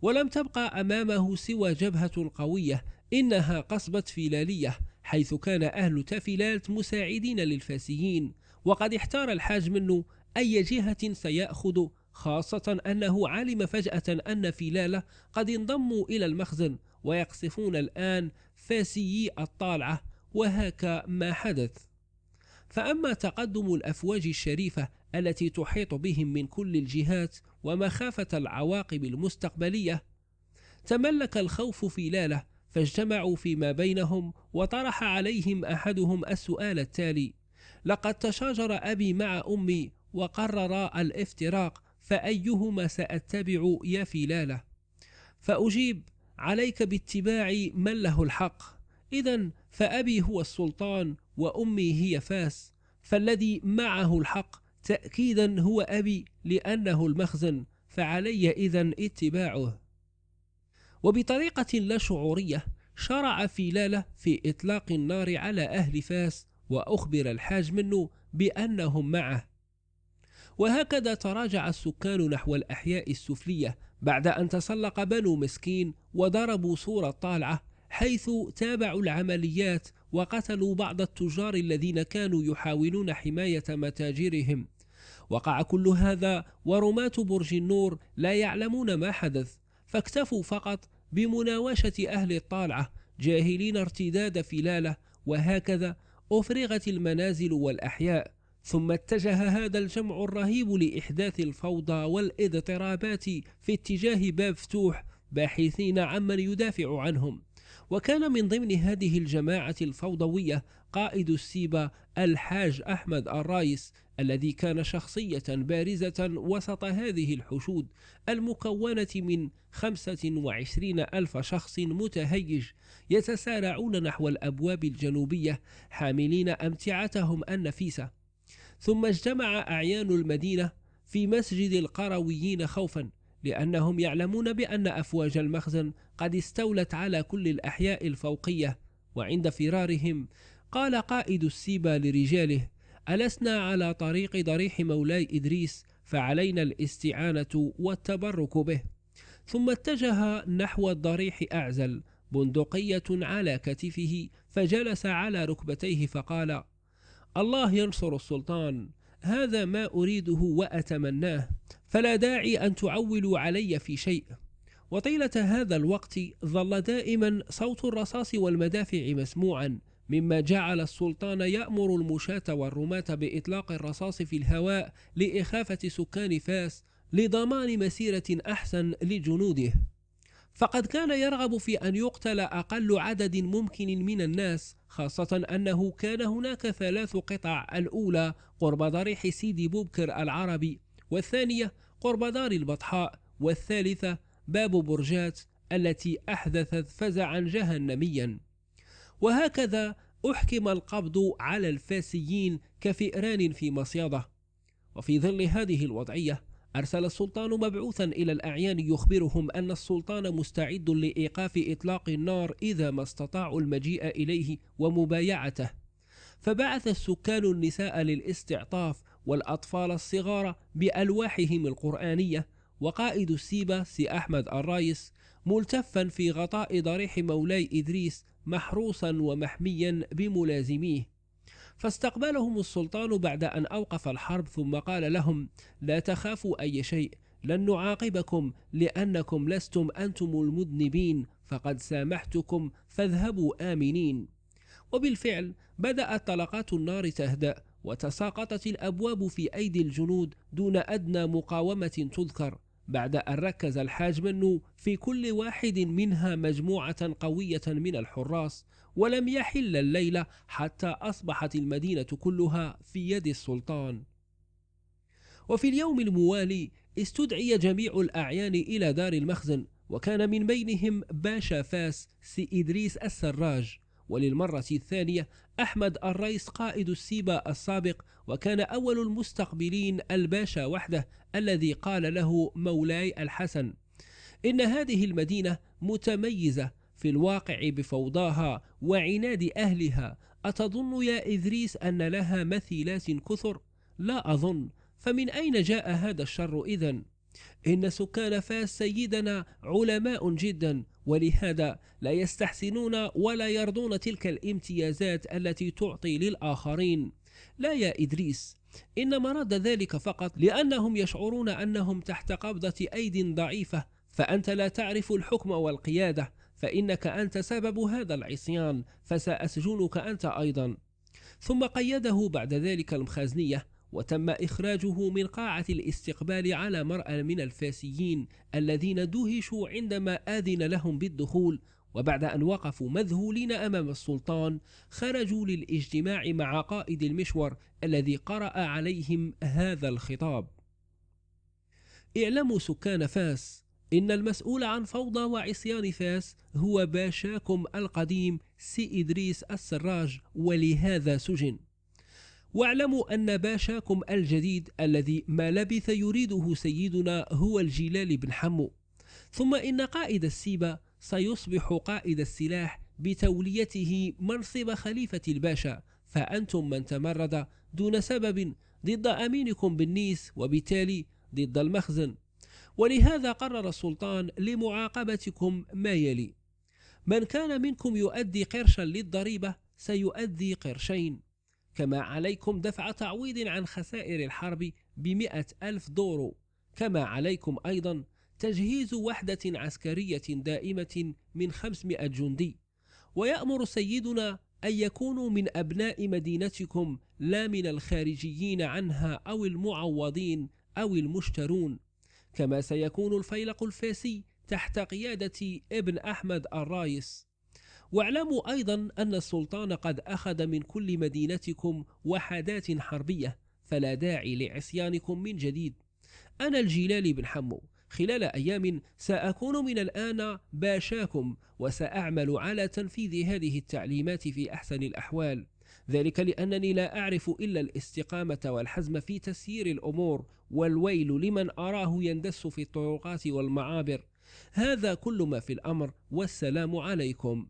A: ولم تبقى أمامه سوى جبهة قوية إنها قصبة فيلالية حيث كان أهل تفيلالت مساعدين للفاسيين وقد احتار الحاج منه أي جهة سيأخذ خاصة أنه علم فجأة أن فلالة قد انضموا إلى المخزن ويقصفون الآن فاسيي الطالعة وهكا ما حدث فأما تقدم الأفواج الشريفة التي تحيط بهم من كل الجهات ومخافة العواقب المستقبلية تملك الخوف في لالة فاجتمعوا فيما بينهم وطرح عليهم أحدهم السؤال التالي لقد تشاجر أبي مع أمي وقررا الافتراق فأيهما سأتبع يا فلالة فأجيب عليك باتباع من له الحق إذا فأبي هو السلطان وأمي هي فاس فالذي معه الحق تأكيدا هو أبي لأنه المخزن فعلي إذا اتباعه وبطريقة لا شعورية شرع فلالة في إطلاق النار على أهل فاس وأخبر الحاج منه بأنهم معه وهكذا تراجع السكان نحو الأحياء السفلية بعد أن تسلق بنو مسكين وضربوا سور الطالعة حيث تابعوا العمليات وقتلوا بعض التجار الذين كانوا يحاولون حماية متاجرهم وقع كل هذا ورماة برج النور لا يعلمون ما حدث فاكتفوا فقط بمناوشة أهل الطالعة جاهلين ارتداد فلالة وهكذا أفرغت المنازل والأحياء ثم اتجه هذا الجمع الرهيب لإحداث الفوضى والاضطرابات في اتجاه باب فتوح باحثين عمن يدافع عنهم وكان من ضمن هذه الجماعة الفوضوية قائد السيبا الحاج أحمد الرايس الذي كان شخصية بارزة وسط هذه الحشود المكونة من 25 ألف شخص متهيج يتسارعون نحو الأبواب الجنوبية حاملين أمتعتهم النفيسة ثم اجتمع أعيان المدينة في مسجد القرويين خوفا لأنهم يعلمون بأن أفواج المخزن قد استولت على كل الأحياء الفوقية وعند فرارهم قال قائد السيبة لرجاله ألسنا على طريق ضريح مولاي إدريس فعلينا الاستعانة والتبرك به ثم اتجه نحو الضريح أعزل بندقية على كتفه فجلس على ركبتيه فقال الله ينصر السلطان هذا ما أريده وأتمناه فلا داعي أن تعولوا علي في شيء وطيلة هذا الوقت ظل دائما صوت الرصاص والمدافع مسموعا مما جعل السلطان يأمر المشاة والرماة بإطلاق الرصاص في الهواء لإخافة سكان فاس لضمان مسيرة أحسن لجنوده فقد كان يرغب في أن يقتل أقل عدد ممكن من الناس خاصة أنه كان هناك ثلاث قطع الأولى قرب ضريح سيدي بوبكر العربي والثانية قرب دار البطحاء والثالثة باب برجات التي أحدثت فزعا جهنميا وهكذا أحكم القبض على الفاسيين كفئران في مصيدة وفي ظل هذه الوضعية أرسل السلطان مبعوثا إلى الأعيان يخبرهم أن السلطان مستعد لإيقاف إطلاق النار إذا ما استطاعوا المجيء إليه ومبايعته فبعث السكان النساء للاستعطاف والأطفال الصغار بألواحهم القرآنية وقائد السيبة سي أحمد الرايس ملتفا في غطاء ضريح مولاي إدريس محروسا ومحميا بملازميه فاستقبلهم السلطان بعد أن أوقف الحرب ثم قال لهم لا تخافوا أي شيء لن نعاقبكم لأنكم لستم أنتم المذنبين فقد سامحتكم فاذهبوا آمنين وبالفعل بدأت طلقات النار تهدأ وتساقطت الأبواب في أيدي الجنود دون أدنى مقاومة تذكر بعد أن ركز الحاج منو في كل واحد منها مجموعة قوية من الحراس ولم يحل الليل حتى أصبحت المدينة كلها في يد السلطان وفي اليوم الموالي استدعي جميع الأعيان إلى دار المخزن وكان من بينهم باشا فاس سي إدريس السراج وللمرة الثانية أحمد الرئيس قائد السيبا السابق وكان أول المستقبلين الباشا وحده الذي قال له مولاي الحسن إن هذه المدينة متميزة في الواقع بفوضاها وعناد أهلها أتظن يا إدريس أن لها مثيلات كثر؟ لا أظن فمن أين جاء هذا الشر إذا؟ إن سكان فاس سيدنا علماء جدا ولهذا لا يستحسنون ولا يرضون تلك الامتيازات التي تعطي للآخرين لا يا إدريس إنما رد ذلك فقط لأنهم يشعرون أنهم تحت قبضة أيد ضعيفة فأنت لا تعرف الحكم والقيادة فإنك أنت سبب هذا العصيان فسأسجنك أنت أيضا ثم قيده بعد ذلك المخازنية وتم إخراجه من قاعة الاستقبال على مرأى من الفاسيين الذين دهشوا عندما آذن لهم بالدخول وبعد أن وقفوا مذهولين أمام السلطان خرجوا للاجتماع مع قائد المشور الذي قرأ عليهم هذا الخطاب اعلموا سكان فاس إن المسؤول عن فوضى وعصيان فاس هو باشاكم القديم سي إدريس السراج ولهذا سجن واعلموا أن باشاكم الجديد الذي ما لبث يريده سيدنا هو الجلال بن حمو ثم إن قائد السيبة سيصبح قائد السلاح بتوليته منصب خليفة الباشا فأنتم من تمرد دون سبب ضد أمينكم بالنيس وبالتالي ضد المخزن ولهذا قرر السلطان لمعاقبتكم ما يلي من كان منكم يؤدي قرشا للضريبة سيؤدي قرشين كما عليكم دفع تعويض عن خسائر الحرب بمئة ألف دورو كما عليكم أيضا تجهيز وحدة عسكرية دائمة من خمسمائة جندي ويأمر سيدنا أن يكونوا من أبناء مدينتكم لا من الخارجيين عنها أو المعوضين أو المشترون كما سيكون الفيلق الفاسي تحت قيادة ابن أحمد الرايس واعلموا أيضا أن السلطان قد أخذ من كل مدينتكم وحدات حربية فلا داعي لعصيانكم من جديد أنا الجلال بن حمو خلال أيام سأكون من الآن باشاكم وسأعمل على تنفيذ هذه التعليمات في أحسن الأحوال ذلك لأنني لا أعرف إلا الاستقامة والحزم في تسيير الأمور والويل لمن أراه يندس في الطرقات والمعابر هذا كل ما في الأمر والسلام عليكم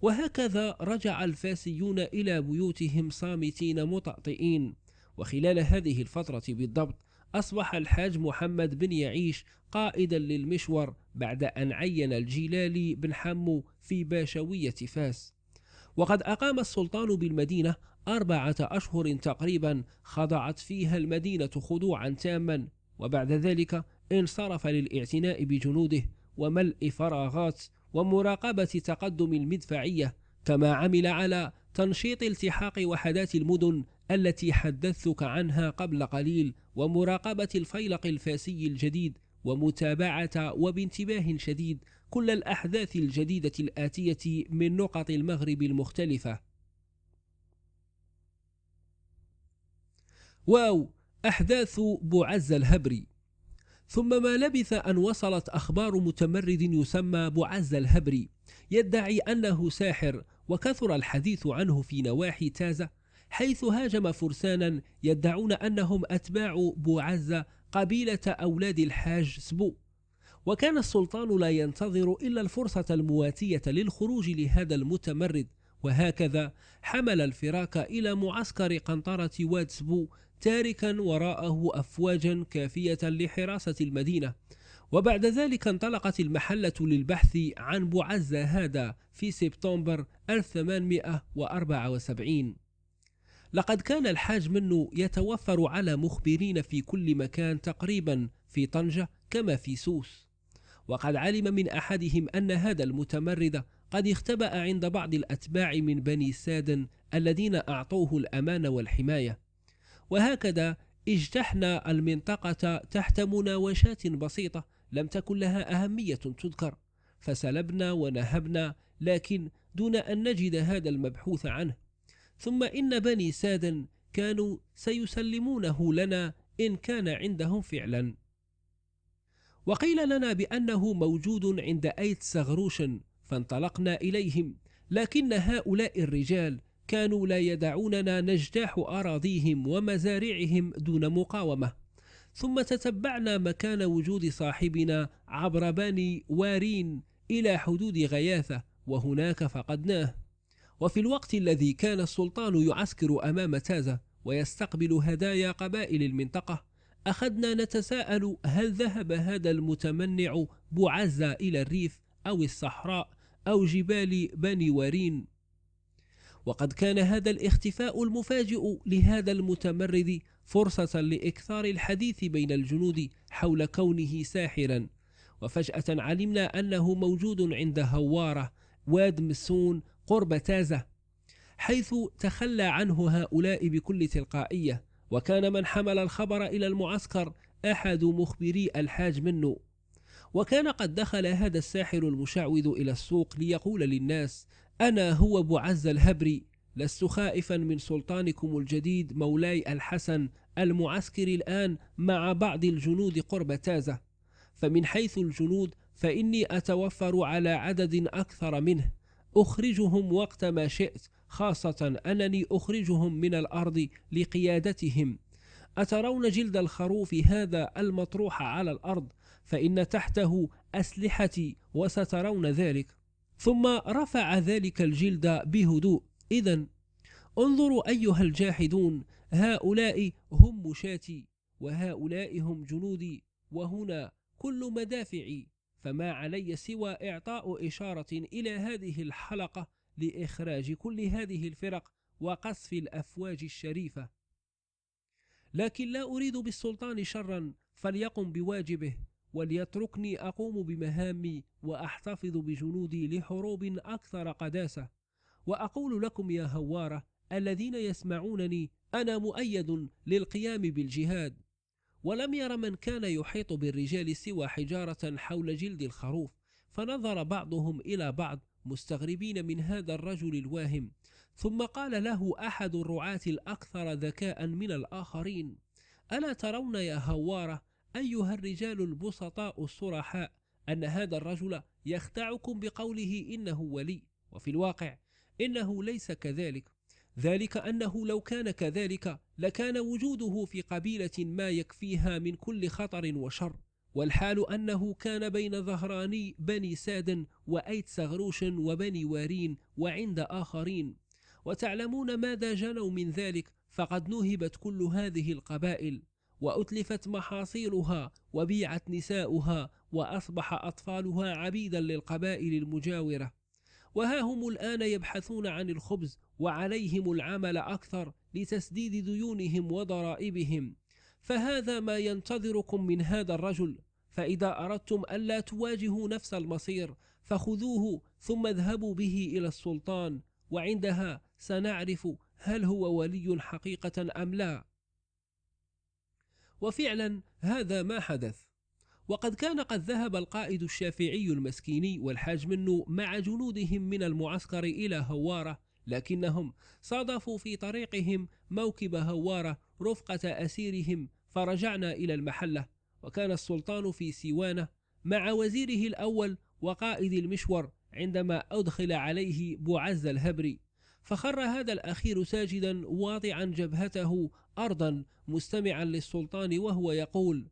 A: وهكذا رجع الفاسيون إلى بيوتهم صامتين مطأطئين وخلال هذه الفترة بالضبط أصبح الحاج محمد بن يعيش قائدا للمشور بعد أن عين الجيلالي بن حمو في باشوية فاس وقد أقام السلطان بالمدينة أربعة أشهر تقريبا خضعت فيها المدينة خضوعا تاما وبعد ذلك انصرف للاعتناء بجنوده وملء فراغات ومراقبة تقدم المدفعية كما عمل على تنشيط التحاق وحدات المدن التي حدثتك عنها قبل قليل ومراقبة الفيلق الفاسي الجديد ومتابعة وبانتباه شديد كل الأحداث الجديدة الآتية من نقط المغرب المختلفة. واو أحداث بوعز الهبري ثم ما لبث أن وصلت أخبار متمرد يسمى بوعز الهبري يدعي أنه ساحر وكثر الحديث عنه في نواحي تازة حيث هاجم فرسانا يدعون أنهم أتباع بوعز قبيلة أولاد الحاج سبو وكان السلطان لا ينتظر إلا الفرصة المواتية للخروج لهذا المتمرد وهكذا حمل الفراك إلى معسكر قنطرة واتسبو تاركا وراءه أفواجا كافية لحراسة المدينة وبعد ذلك انطلقت المحلة للبحث عن بوعزة هذا في سبتمبر 1874 لقد كان الحاج منه يتوفر على مخبرين في كل مكان تقريبا في طنجة كما في سوس وقد علم من أحدهم أن هذا المتمرد قد اختبأ عند بعض الأتباع من بني ساد الذين أعطوه الأمان والحماية وهكذا اجتحنا المنطقة تحت مناوشات بسيطة لم تكن لها أهمية تذكر فسلبنا ونهبنا لكن دون أن نجد هذا المبحوث عنه ثم إن بني ساد كانوا سيسلمونه لنا إن كان عندهم فعلا وقيل لنا بأنه موجود عند أيت سغروشن فانطلقنا إليهم لكن هؤلاء الرجال كانوا لا يدعوننا نجتاح أراضيهم ومزارعهم دون مقاومة ثم تتبعنا مكان وجود صاحبنا عبر بني وارين إلى حدود غياثة وهناك فقدناه وفي الوقت الذي كان السلطان يعسكر أمام تازة ويستقبل هدايا قبائل المنطقة أخذنا نتساءل هل ذهب هذا المتمنع بعزة إلى الريف أو الصحراء أو جبال بني ورين وقد كان هذا الاختفاء المفاجئ لهذا المتمرد فرصة لإكثار الحديث بين الجنود حول كونه ساحرا وفجأة علمنا أنه موجود عند هوارة واد مسون قرب تازة حيث تخلى عنه هؤلاء بكل تلقائية وكان من حمل الخبر إلى المعسكر أحد مخبري الحاج منه وكان قد دخل هذا الساحر المشعوذ إلى السوق ليقول للناس أنا هو بعز الهبري لست خائفا من سلطانكم الجديد مولاي الحسن المعسكر الآن مع بعض الجنود قرب تازة فمن حيث الجنود فإني أتوفر على عدد أكثر منه أخرجهم وقت ما شئت خاصة أنني أخرجهم من الأرض لقيادتهم أترون جلد الخروف هذا المطروح على الأرض فإن تحته أسلحتي وسترون ذلك ثم رفع ذلك الجلد بهدوء إذا انظروا أيها الجاحدون هؤلاء هم مشاتي وهؤلاء هم جنودي وهنا كل مدافعي فما علي سوى إعطاء إشارة إلى هذه الحلقة لإخراج كل هذه الفرق وقصف الأفواج الشريفة لكن لا أريد بالسلطان شرا فليقم بواجبه وليتركني أقوم بمهامي وأحتفظ بجنودي لحروب أكثر قداسة وأقول لكم يا هوارة الذين يسمعونني أنا مؤيد للقيام بالجهاد ولم ير من كان يحيط بالرجال سوى حجارة حول جلد الخروف فنظر بعضهم إلى بعض مستغربين من هذا الرجل الواهم ثم قال له أحد الرعاة الأكثر ذكاء من الآخرين ألا ترون يا هوارة أيها الرجال البسطاء الصرحاء أن هذا الرجل يخدعكم بقوله إنه ولي وفي الواقع إنه ليس كذلك ذلك أنه لو كان كذلك لكان وجوده في قبيلة ما يكفيها من كل خطر وشر والحال أنه كان بين ظهراني بني ساد وأيت سغروش وبني وارين وعند آخرين وتعلمون ماذا جنوا من ذلك فقد نهبت كل هذه القبائل وأتلفت محاصيلها وبيعت نساؤها وأصبح أطفالها عبيدا للقبائل المجاورة وها هم الآن يبحثون عن الخبز وعليهم العمل أكثر لتسديد ديونهم وضرائبهم فهذا ما ينتظركم من هذا الرجل فإذا أردتم ألا تواجهوا نفس المصير فخذوه ثم اذهبوا به إلى السلطان وعندها سنعرف هل هو ولي حقيقة أم لا وفعلا هذا ما حدث وقد كان قد ذهب القائد الشافعي المسكيني والحاج منه مع جنودهم من المعسكر إلى هوارة لكنهم صادفوا في طريقهم موكب هوارة رفقة أسيرهم فرجعنا إلى المحلة وكان السلطان في سيوانة مع وزيره الأول وقائد المشور عندما أدخل عليه بوعز الهبري فخر هذا الأخير ساجدا واضعا جبهته أرضا مستمعا للسلطان وهو يقول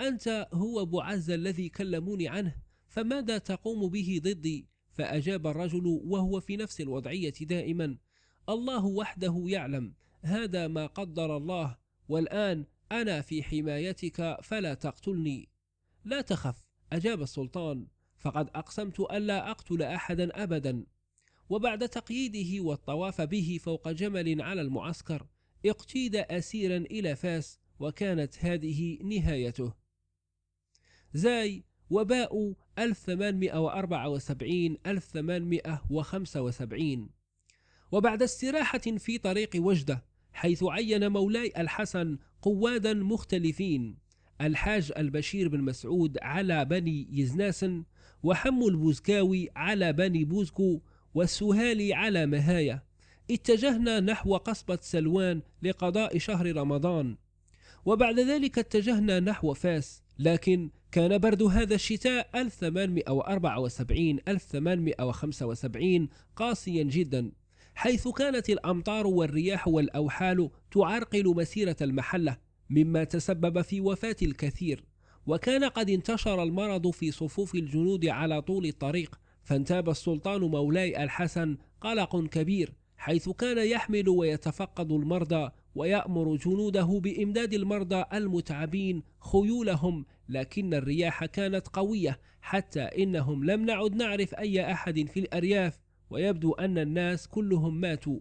A: أنت هو بعز الذي كلموني عنه فماذا تقوم به ضدي فأجاب الرجل وهو في نفس الوضعية دائما الله وحده يعلم هذا ما قدر الله والآن أنا في حمايتك فلا تقتلني لا تخف أجاب السلطان فقد أقسمت ألا أقتل أحدا أبدا وبعد تقييده والطواف به فوق جمل على المعسكر اقتيد أسيرا إلى فاس وكانت هذه نهايته زاي وباء 1874 1875 وبعد استراحة في طريق وجدة حيث عين مولاي الحسن قوادا مختلفين الحاج البشير بن مسعود على بني يزناسن وحم البوزكاوي على بني بوزكو والسهالي على مهايا اتجهنا نحو قصبة سلوان لقضاء شهر رمضان وبعد ذلك اتجهنا نحو فاس لكن كان برد هذا الشتاء 1874 1875 قاسيا جدا حيث كانت الأمطار والرياح والأوحال تعرقل مسيرة المحلة مما تسبب في وفاة الكثير وكان قد انتشر المرض في صفوف الجنود على طول الطريق فانتاب السلطان مولاي الحسن قلق كبير حيث كان يحمل ويتفقد المرضى ويأمر جنوده بإمداد المرضى المتعبين خيولهم لكن الرياح كانت قوية حتى إنهم لم نعد نعرف أي أحد في الأرياف ويبدو أن الناس كلهم ماتوا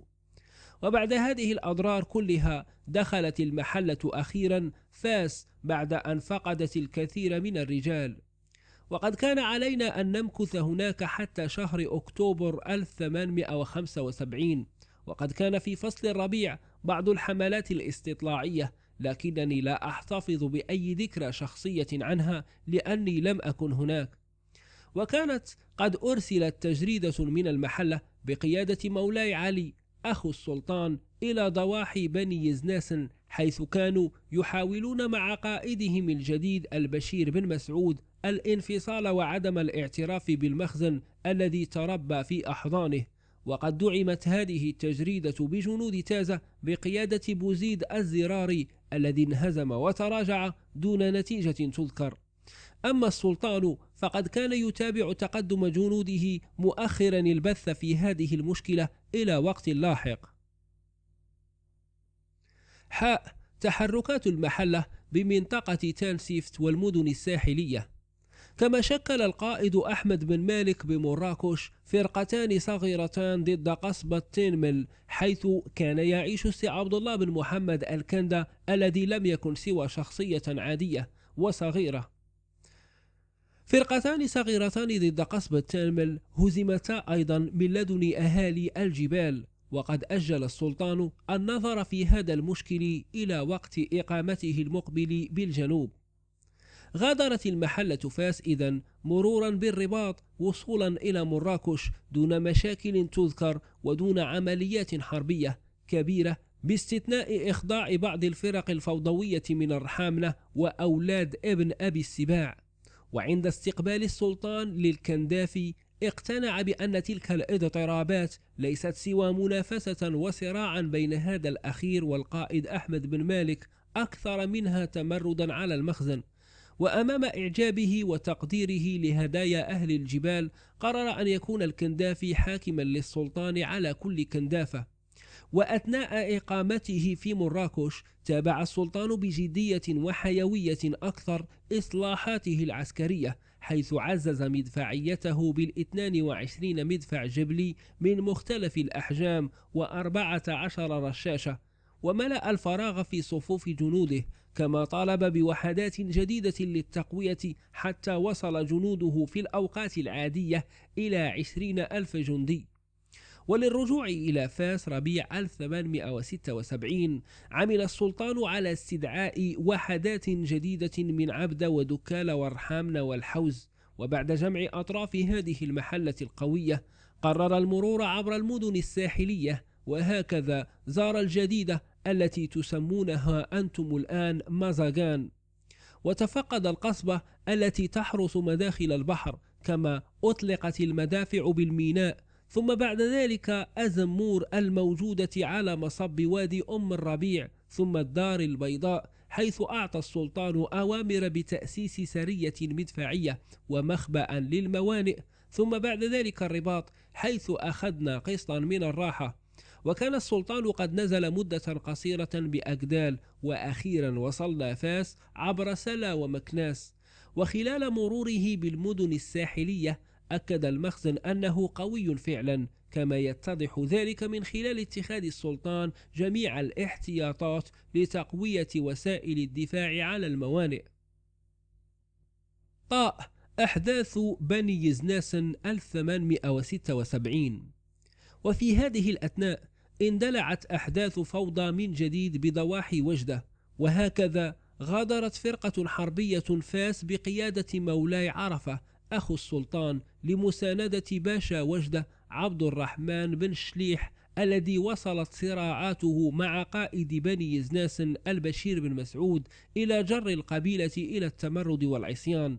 A: وبعد هذه الأضرار كلها دخلت المحلة أخيرا فاس بعد أن فقدت الكثير من الرجال وقد كان علينا أن نمكث هناك حتى شهر أكتوبر 1875 وقد كان في فصل الربيع بعض الحملات الاستطلاعية لكنني لا أحتفظ بأي ذكرى شخصية عنها لأني لم أكن هناك وكانت قد أرسلت تجريدة من المحلة بقيادة مولاي علي أخو السلطان إلى ضواحي بني يزناس حيث كانوا يحاولون مع قائدهم الجديد البشير بن مسعود الانفصال وعدم الاعتراف بالمخزن الذي تربى في أحضانه وقد دعمت هذه التجريدة بجنود تازة بقيادة بوزيد الزراري الذي انهزم وتراجع دون نتيجة تذكر أما السلطان فقد كان يتابع تقدم جنوده مؤخرا البث في هذه المشكلة إلى وقت لاحق. حاء تحركات المحلة بمنطقة تانسيفت والمدن الساحلية كما شكل القائد أحمد بن مالك بمراكش فرقتان صغيرتان ضد قصبة تينمل حيث كان يعيش السي عبد الله بن محمد الكندا الذي لم يكن سوى شخصية عادية وصغيرة فرقتان صغيرتان ضد قصبة تامل هزمتا أيضا من لدن أهالي الجبال وقد أجل السلطان النظر في هذا المشكل إلى وقت إقامته المقبل بالجنوب غادرت المحلة فاس إذا مرورا بالرباط وصولا إلى مراكش دون مشاكل تذكر ودون عمليات حربية كبيرة باستثناء إخضاع بعض الفرق الفوضوية من الرحامنة وأولاد ابن أبي السباع وعند استقبال السلطان للكندافي اقتنع بأن تلك الاضطرابات ليست سوى منافسة وصراعا بين هذا الأخير والقائد أحمد بن مالك أكثر منها تمردا على المخزن وأمام إعجابه وتقديره لهدايا أهل الجبال قرر أن يكون الكندافي حاكما للسلطان على كل كندافة وأثناء إقامته في مراكش تابع السلطان بجدية وحيوية أكثر إصلاحاته العسكرية حيث عزز مدفعيته بال22 مدفع جبلي من مختلف الأحجام و و14 رشاشة وملأ الفراغ في صفوف جنوده كما طالب بوحدات جديدة للتقوية حتى وصل جنوده في الأوقات العادية إلى عشرين ألف جندي وللرجوع إلى فاس ربيع 1876 عمل السلطان على استدعاء وحدات جديدة من عبدة ودكال ورحامنة والحوز وبعد جمع أطراف هذه المحلة القوية قرر المرور عبر المدن الساحلية وهكذا زار الجديدة التي تسمونها أنتم الآن مازاغان وتفقد القصبة التي تحرس مداخل البحر كما أطلقت المدافع بالميناء ثم بعد ذلك أزمور الموجودة على مصب وادي أم الربيع ثم الدار البيضاء حيث أعطى السلطان أوامر بتأسيس سرية مدفعية ومخبأ للموانئ ثم بعد ذلك الرباط حيث أخذنا قسطا من الراحة وكان السلطان قد نزل مدة قصيرة بأجدال وأخيرا وصلنا فاس عبر سلا ومكناس وخلال مروره بالمدن الساحلية أكد المخزن أنه قوي فعلا كما يتضح ذلك من خلال اتخاذ السلطان جميع الاحتياطات لتقوية وسائل الدفاع على الموانئ طاء أحداث بني يزناسن 1876 وفي هذه الأثناء اندلعت أحداث فوضى من جديد بضواحي وجدة وهكذا غادرت فرقة حربية فاس بقيادة مولاي عرفة أخو السلطان لمساندة باشا وجدة عبد الرحمن بن شليح الذي وصلت صراعاته مع قائد بني زناس البشير بن مسعود إلى جر القبيلة إلى التمرد والعصيان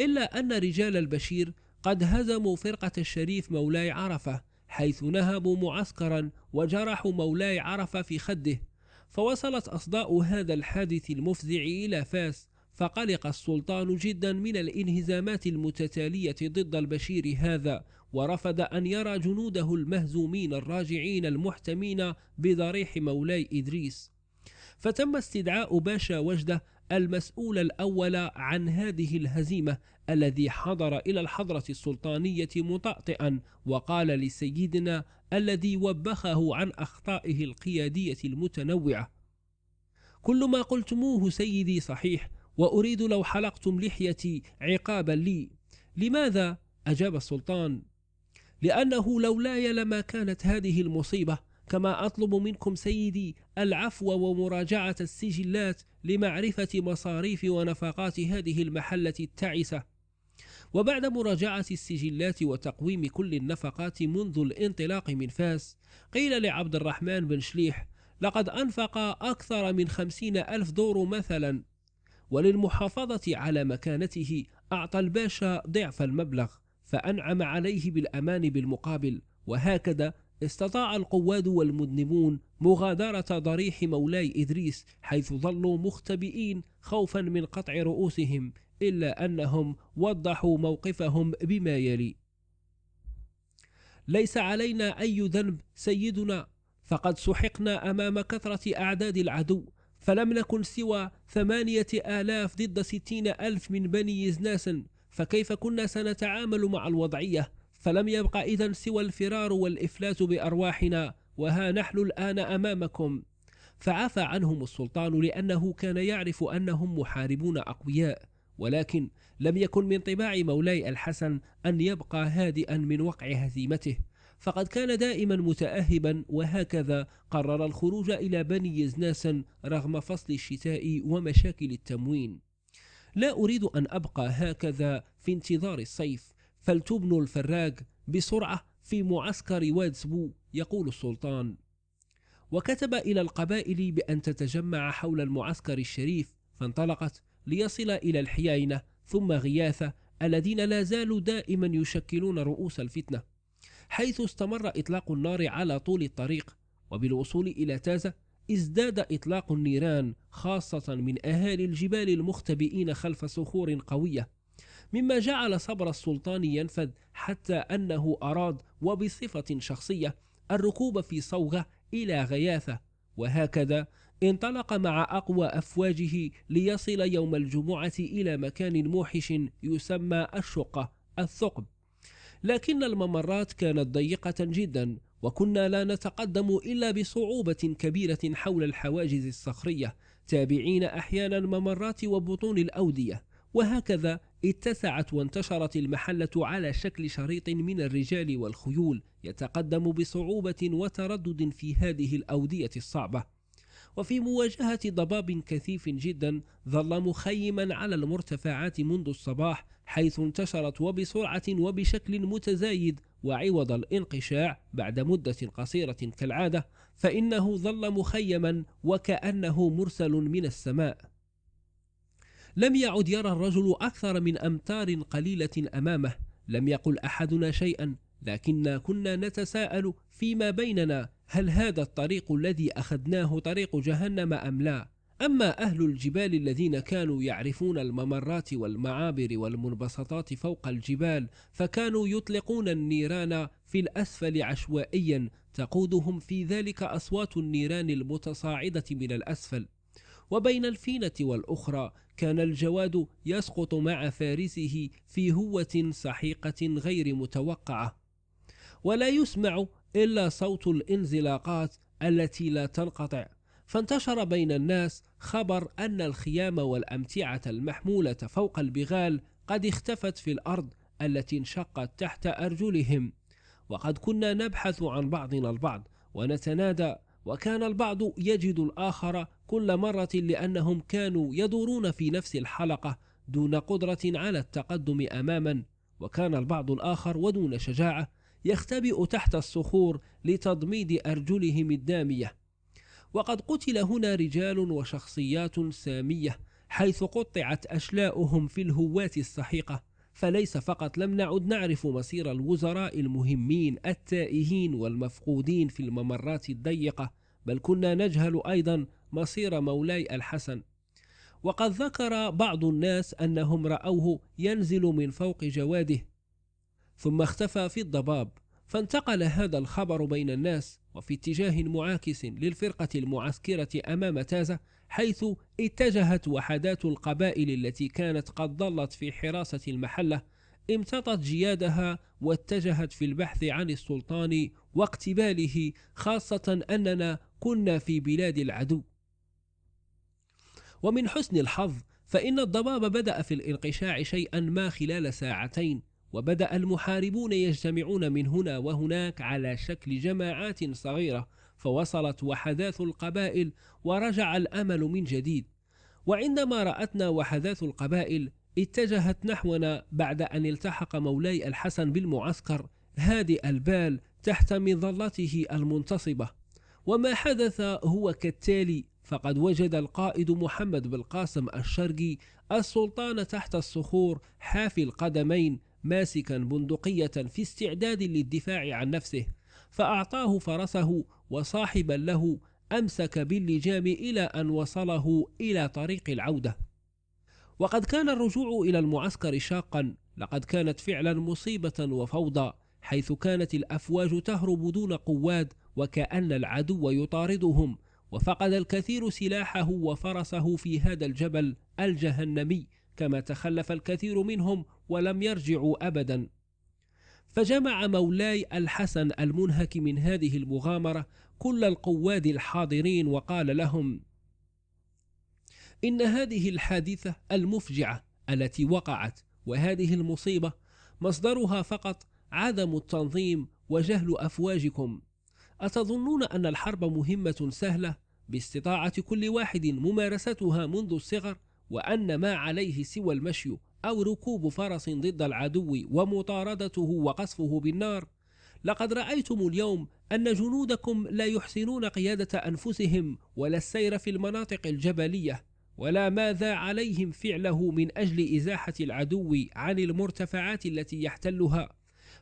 A: إلا أن رجال البشير قد هزموا فرقة الشريف مولاي عرفة حيث نهبوا معسكرا وجرحوا مولاي عرفة في خده فوصلت أصداء هذا الحادث المفزع إلى فاس فقلق السلطان جدا من الانهزامات المتتالية ضد البشير هذا ورفض أن يرى جنوده المهزومين الراجعين المحتمين بضريح مولاي إدريس فتم استدعاء باشا وجده المسؤول الأول عن هذه الهزيمة الذي حضر إلى الحضرة السلطانية مطأطئا وقال لسيدنا الذي وبخه عن أخطائه القيادية المتنوعة كل ما قلتموه سيدي صحيح وأريد لو حلقتم لحيتي عقابا لي لماذا؟ أجاب السلطان لأنه لولاي لما كانت هذه المصيبة كما أطلب منكم سيدي العفو ومراجعة السجلات لمعرفة مصاريف ونفقات هذه المحلة التعسة وبعد مراجعة السجلات وتقويم كل النفقات منذ الانطلاق من فاس قيل لعبد الرحمن بن شليح لقد أنفق أكثر من خمسين ألف دور مثلا وللمحافظة على مكانته أعطى الباشا ضعف المبلغ فأنعم عليه بالأمان بالمقابل وهكذا استطاع القواد والمذنبون مغادرة ضريح مولاي إدريس حيث ظلوا مختبئين خوفا من قطع رؤوسهم إلا أنهم وضحوا موقفهم بما يلي ليس علينا أي ذنب سيدنا فقد سحقنا أمام كثرة أعداد العدو فلم نكن سوى ثمانية آلاف ضد ستين ألف من بني يزناس فكيف كنا سنتعامل مع الوضعية فلم يبقى إذا سوى الفرار والإفلات بأرواحنا وها نحن الآن أمامكم فعفى عنهم السلطان لأنه كان يعرف أنهم محاربون أقوياء ولكن لم يكن من طباع مولاي الحسن أن يبقى هادئا من وقع هزيمته فقد كان دائما متأهبا وهكذا قرر الخروج إلى بني يزناسن رغم فصل الشتاء ومشاكل التموين لا أريد أن أبقى هكذا في انتظار الصيف فلتبنوا الفراغ بسرعة في معسكر وادسبو يقول السلطان وكتب إلى القبائل بأن تتجمع حول المعسكر الشريف فانطلقت ليصل إلى الحيينة ثم غياثة الذين لا زالوا دائما يشكلون رؤوس الفتنه حيث استمر إطلاق النار على طول الطريق وبالوصول إلى تازة ازداد إطلاق النيران خاصة من أهالي الجبال المختبئين خلف صخور قوية مما جعل صبر السلطان ينفذ حتى أنه أراد وبصفة شخصية الركوب في صوغة إلى غياثة وهكذا انطلق مع أقوى أفواجه ليصل يوم الجمعة إلى مكان موحش يسمى الشقة الثقب لكن الممرات كانت ضيقة جدا وكنا لا نتقدم إلا بصعوبة كبيرة حول الحواجز الصخرية تابعين أحيانا ممرات وبطون الأودية وهكذا اتسعت وانتشرت المحلة على شكل شريط من الرجال والخيول يتقدم بصعوبة وتردد في هذه الأودية الصعبة وفي مواجهة ضباب كثيف جدا ظل مخيما على المرتفعات منذ الصباح حيث انتشرت وبسرعة وبشكل متزايد وعوض الانقشاع بعد مدة قصيرة كالعادة فإنه ظل مخيما وكأنه مرسل من السماء لم يعد يرى الرجل أكثر من أمتار قليلة أمامه لم يقل أحدنا شيئا لكننا كنا نتساءل فيما بيننا هل هذا الطريق الذي أخذناه طريق جهنم أم لا؟ أما أهل الجبال الذين كانوا يعرفون الممرات والمعابر والمنبسطات فوق الجبال فكانوا يطلقون النيران في الأسفل عشوائيا تقودهم في ذلك أصوات النيران المتصاعدة من الأسفل وبين الفينة والأخرى كان الجواد يسقط مع فارسه في هوة سحيقة غير متوقعة ولا يسمع إلا صوت الانزلاقات التي لا تنقطع فانتشر بين الناس خبر أن الخيام والأمتعة المحمولة فوق البغال قد اختفت في الأرض التي انشقت تحت أرجلهم وقد كنا نبحث عن بعضنا البعض ونتنادى وكان البعض يجد الآخر كل مرة لأنهم كانوا يدورون في نفس الحلقة دون قدرة على التقدم أماما وكان البعض الآخر ودون شجاعة يختبئ تحت الصخور لتضميد أرجلهم الدامية وقد قتل هنا رجال وشخصيات سامية حيث قطعت أشلاؤهم في الهوات السحيقة فليس فقط لم نعد نعرف مصير الوزراء المهمين التائهين والمفقودين في الممرات الضيقة بل كنا نجهل أيضا مصير مولاي الحسن وقد ذكر بعض الناس أنهم رأوه ينزل من فوق جواده ثم اختفى في الضباب فانتقل هذا الخبر بين الناس وفي اتجاه معاكس للفرقة المعسكرة أمام تازة حيث اتجهت وحدات القبائل التي كانت قد ظلت في حراسة المحلة امتطت جيادها واتجهت في البحث عن السلطان واقتباله خاصة أننا كنا في بلاد العدو ومن حسن الحظ فإن الضباب بدأ في الانقشاع شيئا ما خلال ساعتين وبدأ المحاربون يجتمعون من هنا وهناك على شكل جماعات صغيرة فوصلت وحداث القبائل ورجع الأمل من جديد وعندما رأتنا وحداث القبائل اتجهت نحونا بعد أن التحق مولاي الحسن بالمعسكر هادئ البال تحت مظلته المنتصبة وما حدث هو كالتالي فقد وجد القائد محمد بالقاسم الشرقي السلطان تحت الصخور حافي القدمين ماسكا بندقية في استعداد للدفاع عن نفسه فأعطاه فرسه وصاحبا له أمسك باللجام إلى أن وصله إلى طريق العودة وقد كان الرجوع إلى المعسكر شاقا لقد كانت فعلا مصيبة وفوضى حيث كانت الأفواج تهرب دون قواد وكأن العدو يطاردهم وفقد الكثير سلاحه وفرسه في هذا الجبل الجهنمي كما تخلف الكثير منهم ولم يرجعوا أبدا فجمع مولاي الحسن المنهك من هذه المغامرة كل القواد الحاضرين وقال لهم إن هذه الحادثة المفجعة التي وقعت وهذه المصيبة مصدرها فقط عدم التنظيم وجهل أفواجكم أتظنون أن الحرب مهمة سهلة باستطاعة كل واحد ممارستها منذ الصغر وأن ما عليه سوى المشي أو ركوب فرس ضد العدو ومطاردته وقصفه بالنار لقد رأيتم اليوم أن جنودكم لا يحسنون قيادة أنفسهم ولا السير في المناطق الجبلية ولا ماذا عليهم فعله من أجل إزاحة العدو عن المرتفعات التي يحتلها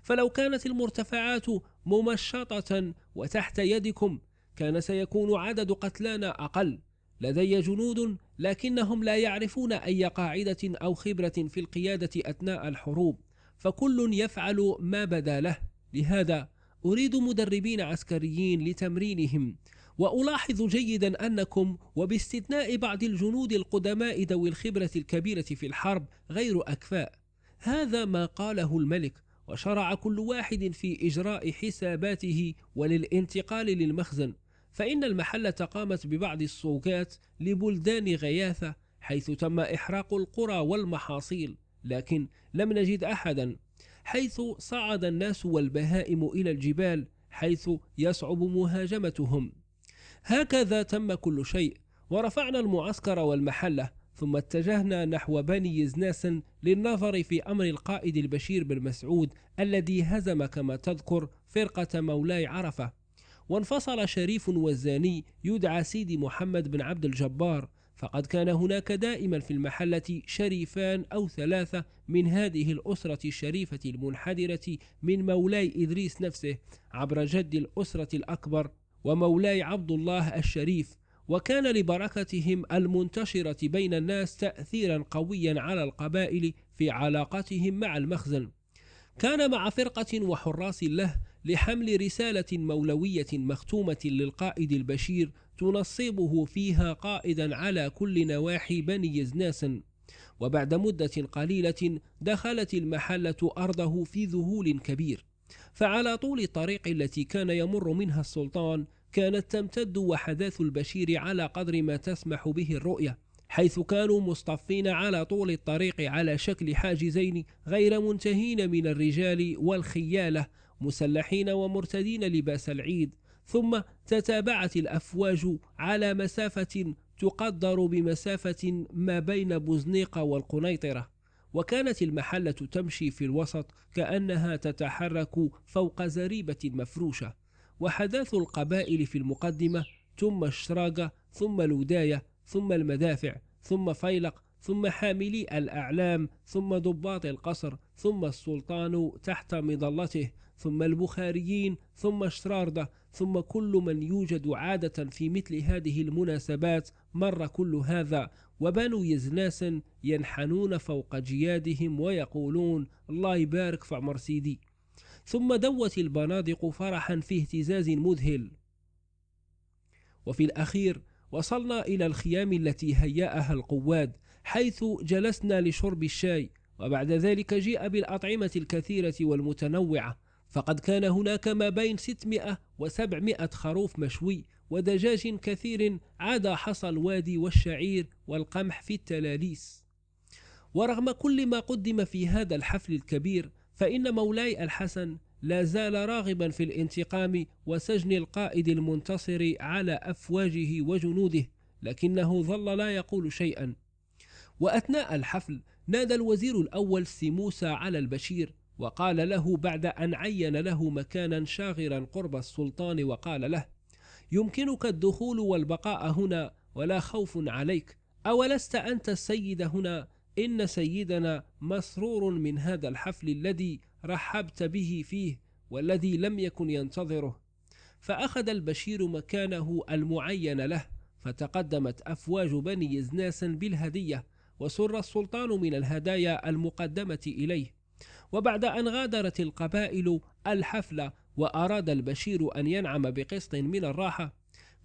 A: فلو كانت المرتفعات ممشطة وتحت يدكم كان سيكون عدد قتلانا أقل لدي جنود لكنهم لا يعرفون أي قاعدة أو خبرة في القيادة أثناء الحروب فكل يفعل ما بدا له لهذا أريد مدربين عسكريين لتمرينهم وألاحظ جيدا أنكم وباستثناء بعض الجنود القدماء ذوي الخبرة الكبيرة في الحرب غير أكفاء هذا ما قاله الملك وشرع كل واحد في إجراء حساباته وللانتقال للمخزن فإن المحلة قامت ببعض السوقات لبلدان غياثة حيث تم إحراق القرى والمحاصيل لكن لم نجد أحدا حيث صعد الناس والبهائم إلى الجبال حيث يصعب مهاجمتهم هكذا تم كل شيء ورفعنا المعسكر والمحلة ثم اتجهنا نحو بني يزناس للنظر في أمر القائد البشير بن مسعود الذي هزم كما تذكر فرقة مولاي عرفة وانفصل شريف وزاني يدعى سيدي محمد بن عبد الجبار فقد كان هناك دائما في المحلة شريفان أو ثلاثة من هذه الأسرة الشريفة المنحدرة من مولاي إدريس نفسه عبر جد الأسرة الأكبر ومولاي عبد الله الشريف وكان لبركتهم المنتشرة بين الناس تأثيرا قويا على القبائل في علاقتهم مع المخزن كان مع فرقة وحراس له لحمل رسالة مولوية مختومة للقائد البشير تنصبه فيها قائدا على كل نواحي بني يزناسن وبعد مدة قليلة دخلت المحلة أرضه في ذهول كبير فعلى طول الطريق التي كان يمر منها السلطان كانت تمتد وحداث البشير على قدر ما تسمح به الرؤية حيث كانوا مصطفين على طول الطريق على شكل حاجزين غير منتهين من الرجال والخيالة مسلحين ومرتدين لباس العيد ثم تتابعت الأفواج على مسافة تقدر بمسافة ما بين بوزنيقة والقنيطرة وكانت المحلة تمشي في الوسط كأنها تتحرك فوق زريبة مفروشة وحداث القبائل في المقدمة ثم الشراقة ثم الوداية ثم المدافع ثم فيلق ثم حاملي الأعلام ثم ضباط القصر ثم السلطان تحت مظلته ثم البخاريين ثم شراردة ثم كل من يوجد عادة في مثل هذه المناسبات مر كل هذا وبنو يزناس ينحنون فوق جيادهم ويقولون الله يبارك في عمر سيدي ثم دوت البنادق فرحا في اهتزاز مذهل وفي الأخير وصلنا إلى الخيام التي هيأها القواد حيث جلسنا لشرب الشاي وبعد ذلك جيء بالأطعمة الكثيرة والمتنوعة فقد كان هناك ما بين 600 و700 خروف مشوي ودجاج كثير عدا حصى الوادي والشعير والقمح في التلاليس ورغم كل ما قدم في هذا الحفل الكبير فإن مولاي الحسن لا زال راغبا في الانتقام وسجن القائد المنتصر على أفواجه وجنوده لكنه ظل لا يقول شيئا وأثناء الحفل نادى الوزير الأول سيموسى على البشير وقال له بعد أن عين له مكانا شاغرا قرب السلطان وقال له: يمكنك الدخول والبقاء هنا ولا خوف عليك، أولست أنت السيد هنا؟ إن سيدنا مسرور من هذا الحفل الذي رحبت به فيه والذي لم يكن ينتظره. فأخذ البشير مكانه المعين له، فتقدمت أفواج بني إزناس بالهدية، وسر السلطان من الهدايا المقدمة إليه. وبعد أن غادرت القبائل الحفلة وأراد البشير أن ينعم بقسط من الراحة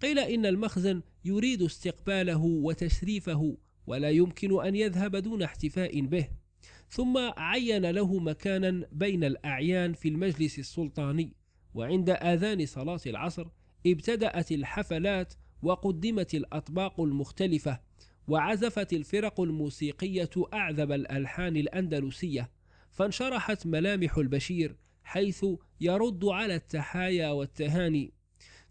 A: قيل إن المخزن يريد استقباله وتشريفه ولا يمكن أن يذهب دون احتفاء به ثم عين له مكانا بين الأعيان في المجلس السلطاني وعند آذان صلاة العصر ابتدأت الحفلات وقدمت الأطباق المختلفة وعزفت الفرق الموسيقية أعذب الألحان الأندلسية فانشرحت ملامح البشير حيث يرد على التحايا والتهاني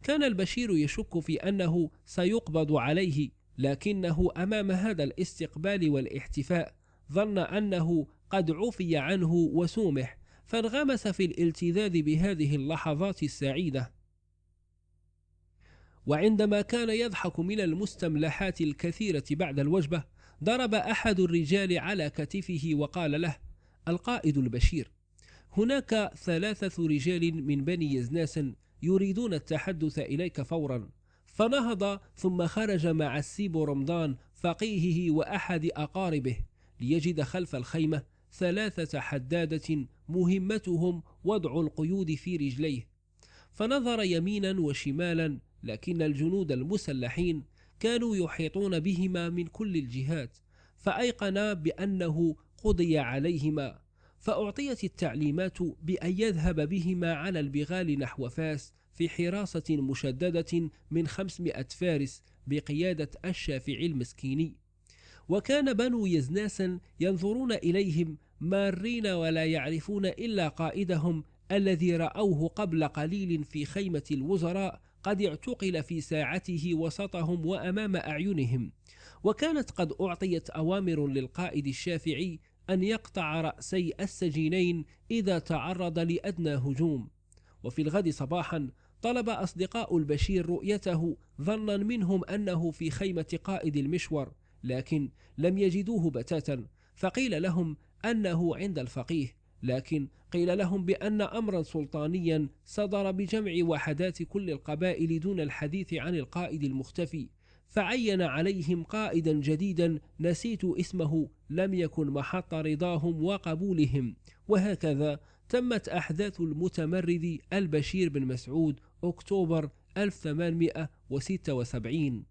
A: كان البشير يشك في أنه سيقبض عليه لكنه أمام هذا الاستقبال والاحتفاء ظن أنه قد عفي عنه وسومح فانغمس في الالتذاذ بهذه اللحظات السعيدة وعندما كان يضحك من المستملحات الكثيرة بعد الوجبة ضرب أحد الرجال على كتفه وقال له القائد البشير هناك ثلاثة رجال من بني يزناس يريدون التحدث إليك فورا فنهض ثم خرج مع السيب رمضان فقيهه وأحد أقاربه ليجد خلف الخيمة ثلاثة حدادة مهمتهم وضع القيود في رجليه فنظر يمينا وشمالا لكن الجنود المسلحين كانوا يحيطون بهما من كل الجهات فأيقنا بأنه قضي عليهما فأعطيت التعليمات بأن يذهب بهما على البغال نحو فاس في حراسة مشددة من 500 فارس بقيادة الشافعي المسكيني وكان بنو يزناسا ينظرون إليهم مارين ولا يعرفون إلا قائدهم الذي رأوه قبل قليل في خيمة الوزراء قد اعتقل في ساعته وسطهم وأمام أعينهم وكانت قد أعطيت أوامر للقائد الشافعي أن يقطع رأسي السجينين إذا تعرض لأدنى هجوم وفي الغد صباحا طلب أصدقاء البشير رؤيته ظنا منهم أنه في خيمة قائد المشور لكن لم يجدوه بتاتا فقيل لهم أنه عند الفقيه لكن قيل لهم بأن أمرا سلطانيا صدر بجمع وحدات كل القبائل دون الحديث عن القائد المختفي فعين عليهم قائدا جديدا نسيت اسمه لم يكن محط رضاهم وقبولهم وهكذا تمت أحداث المتمرد البشير بن مسعود أكتوبر 1876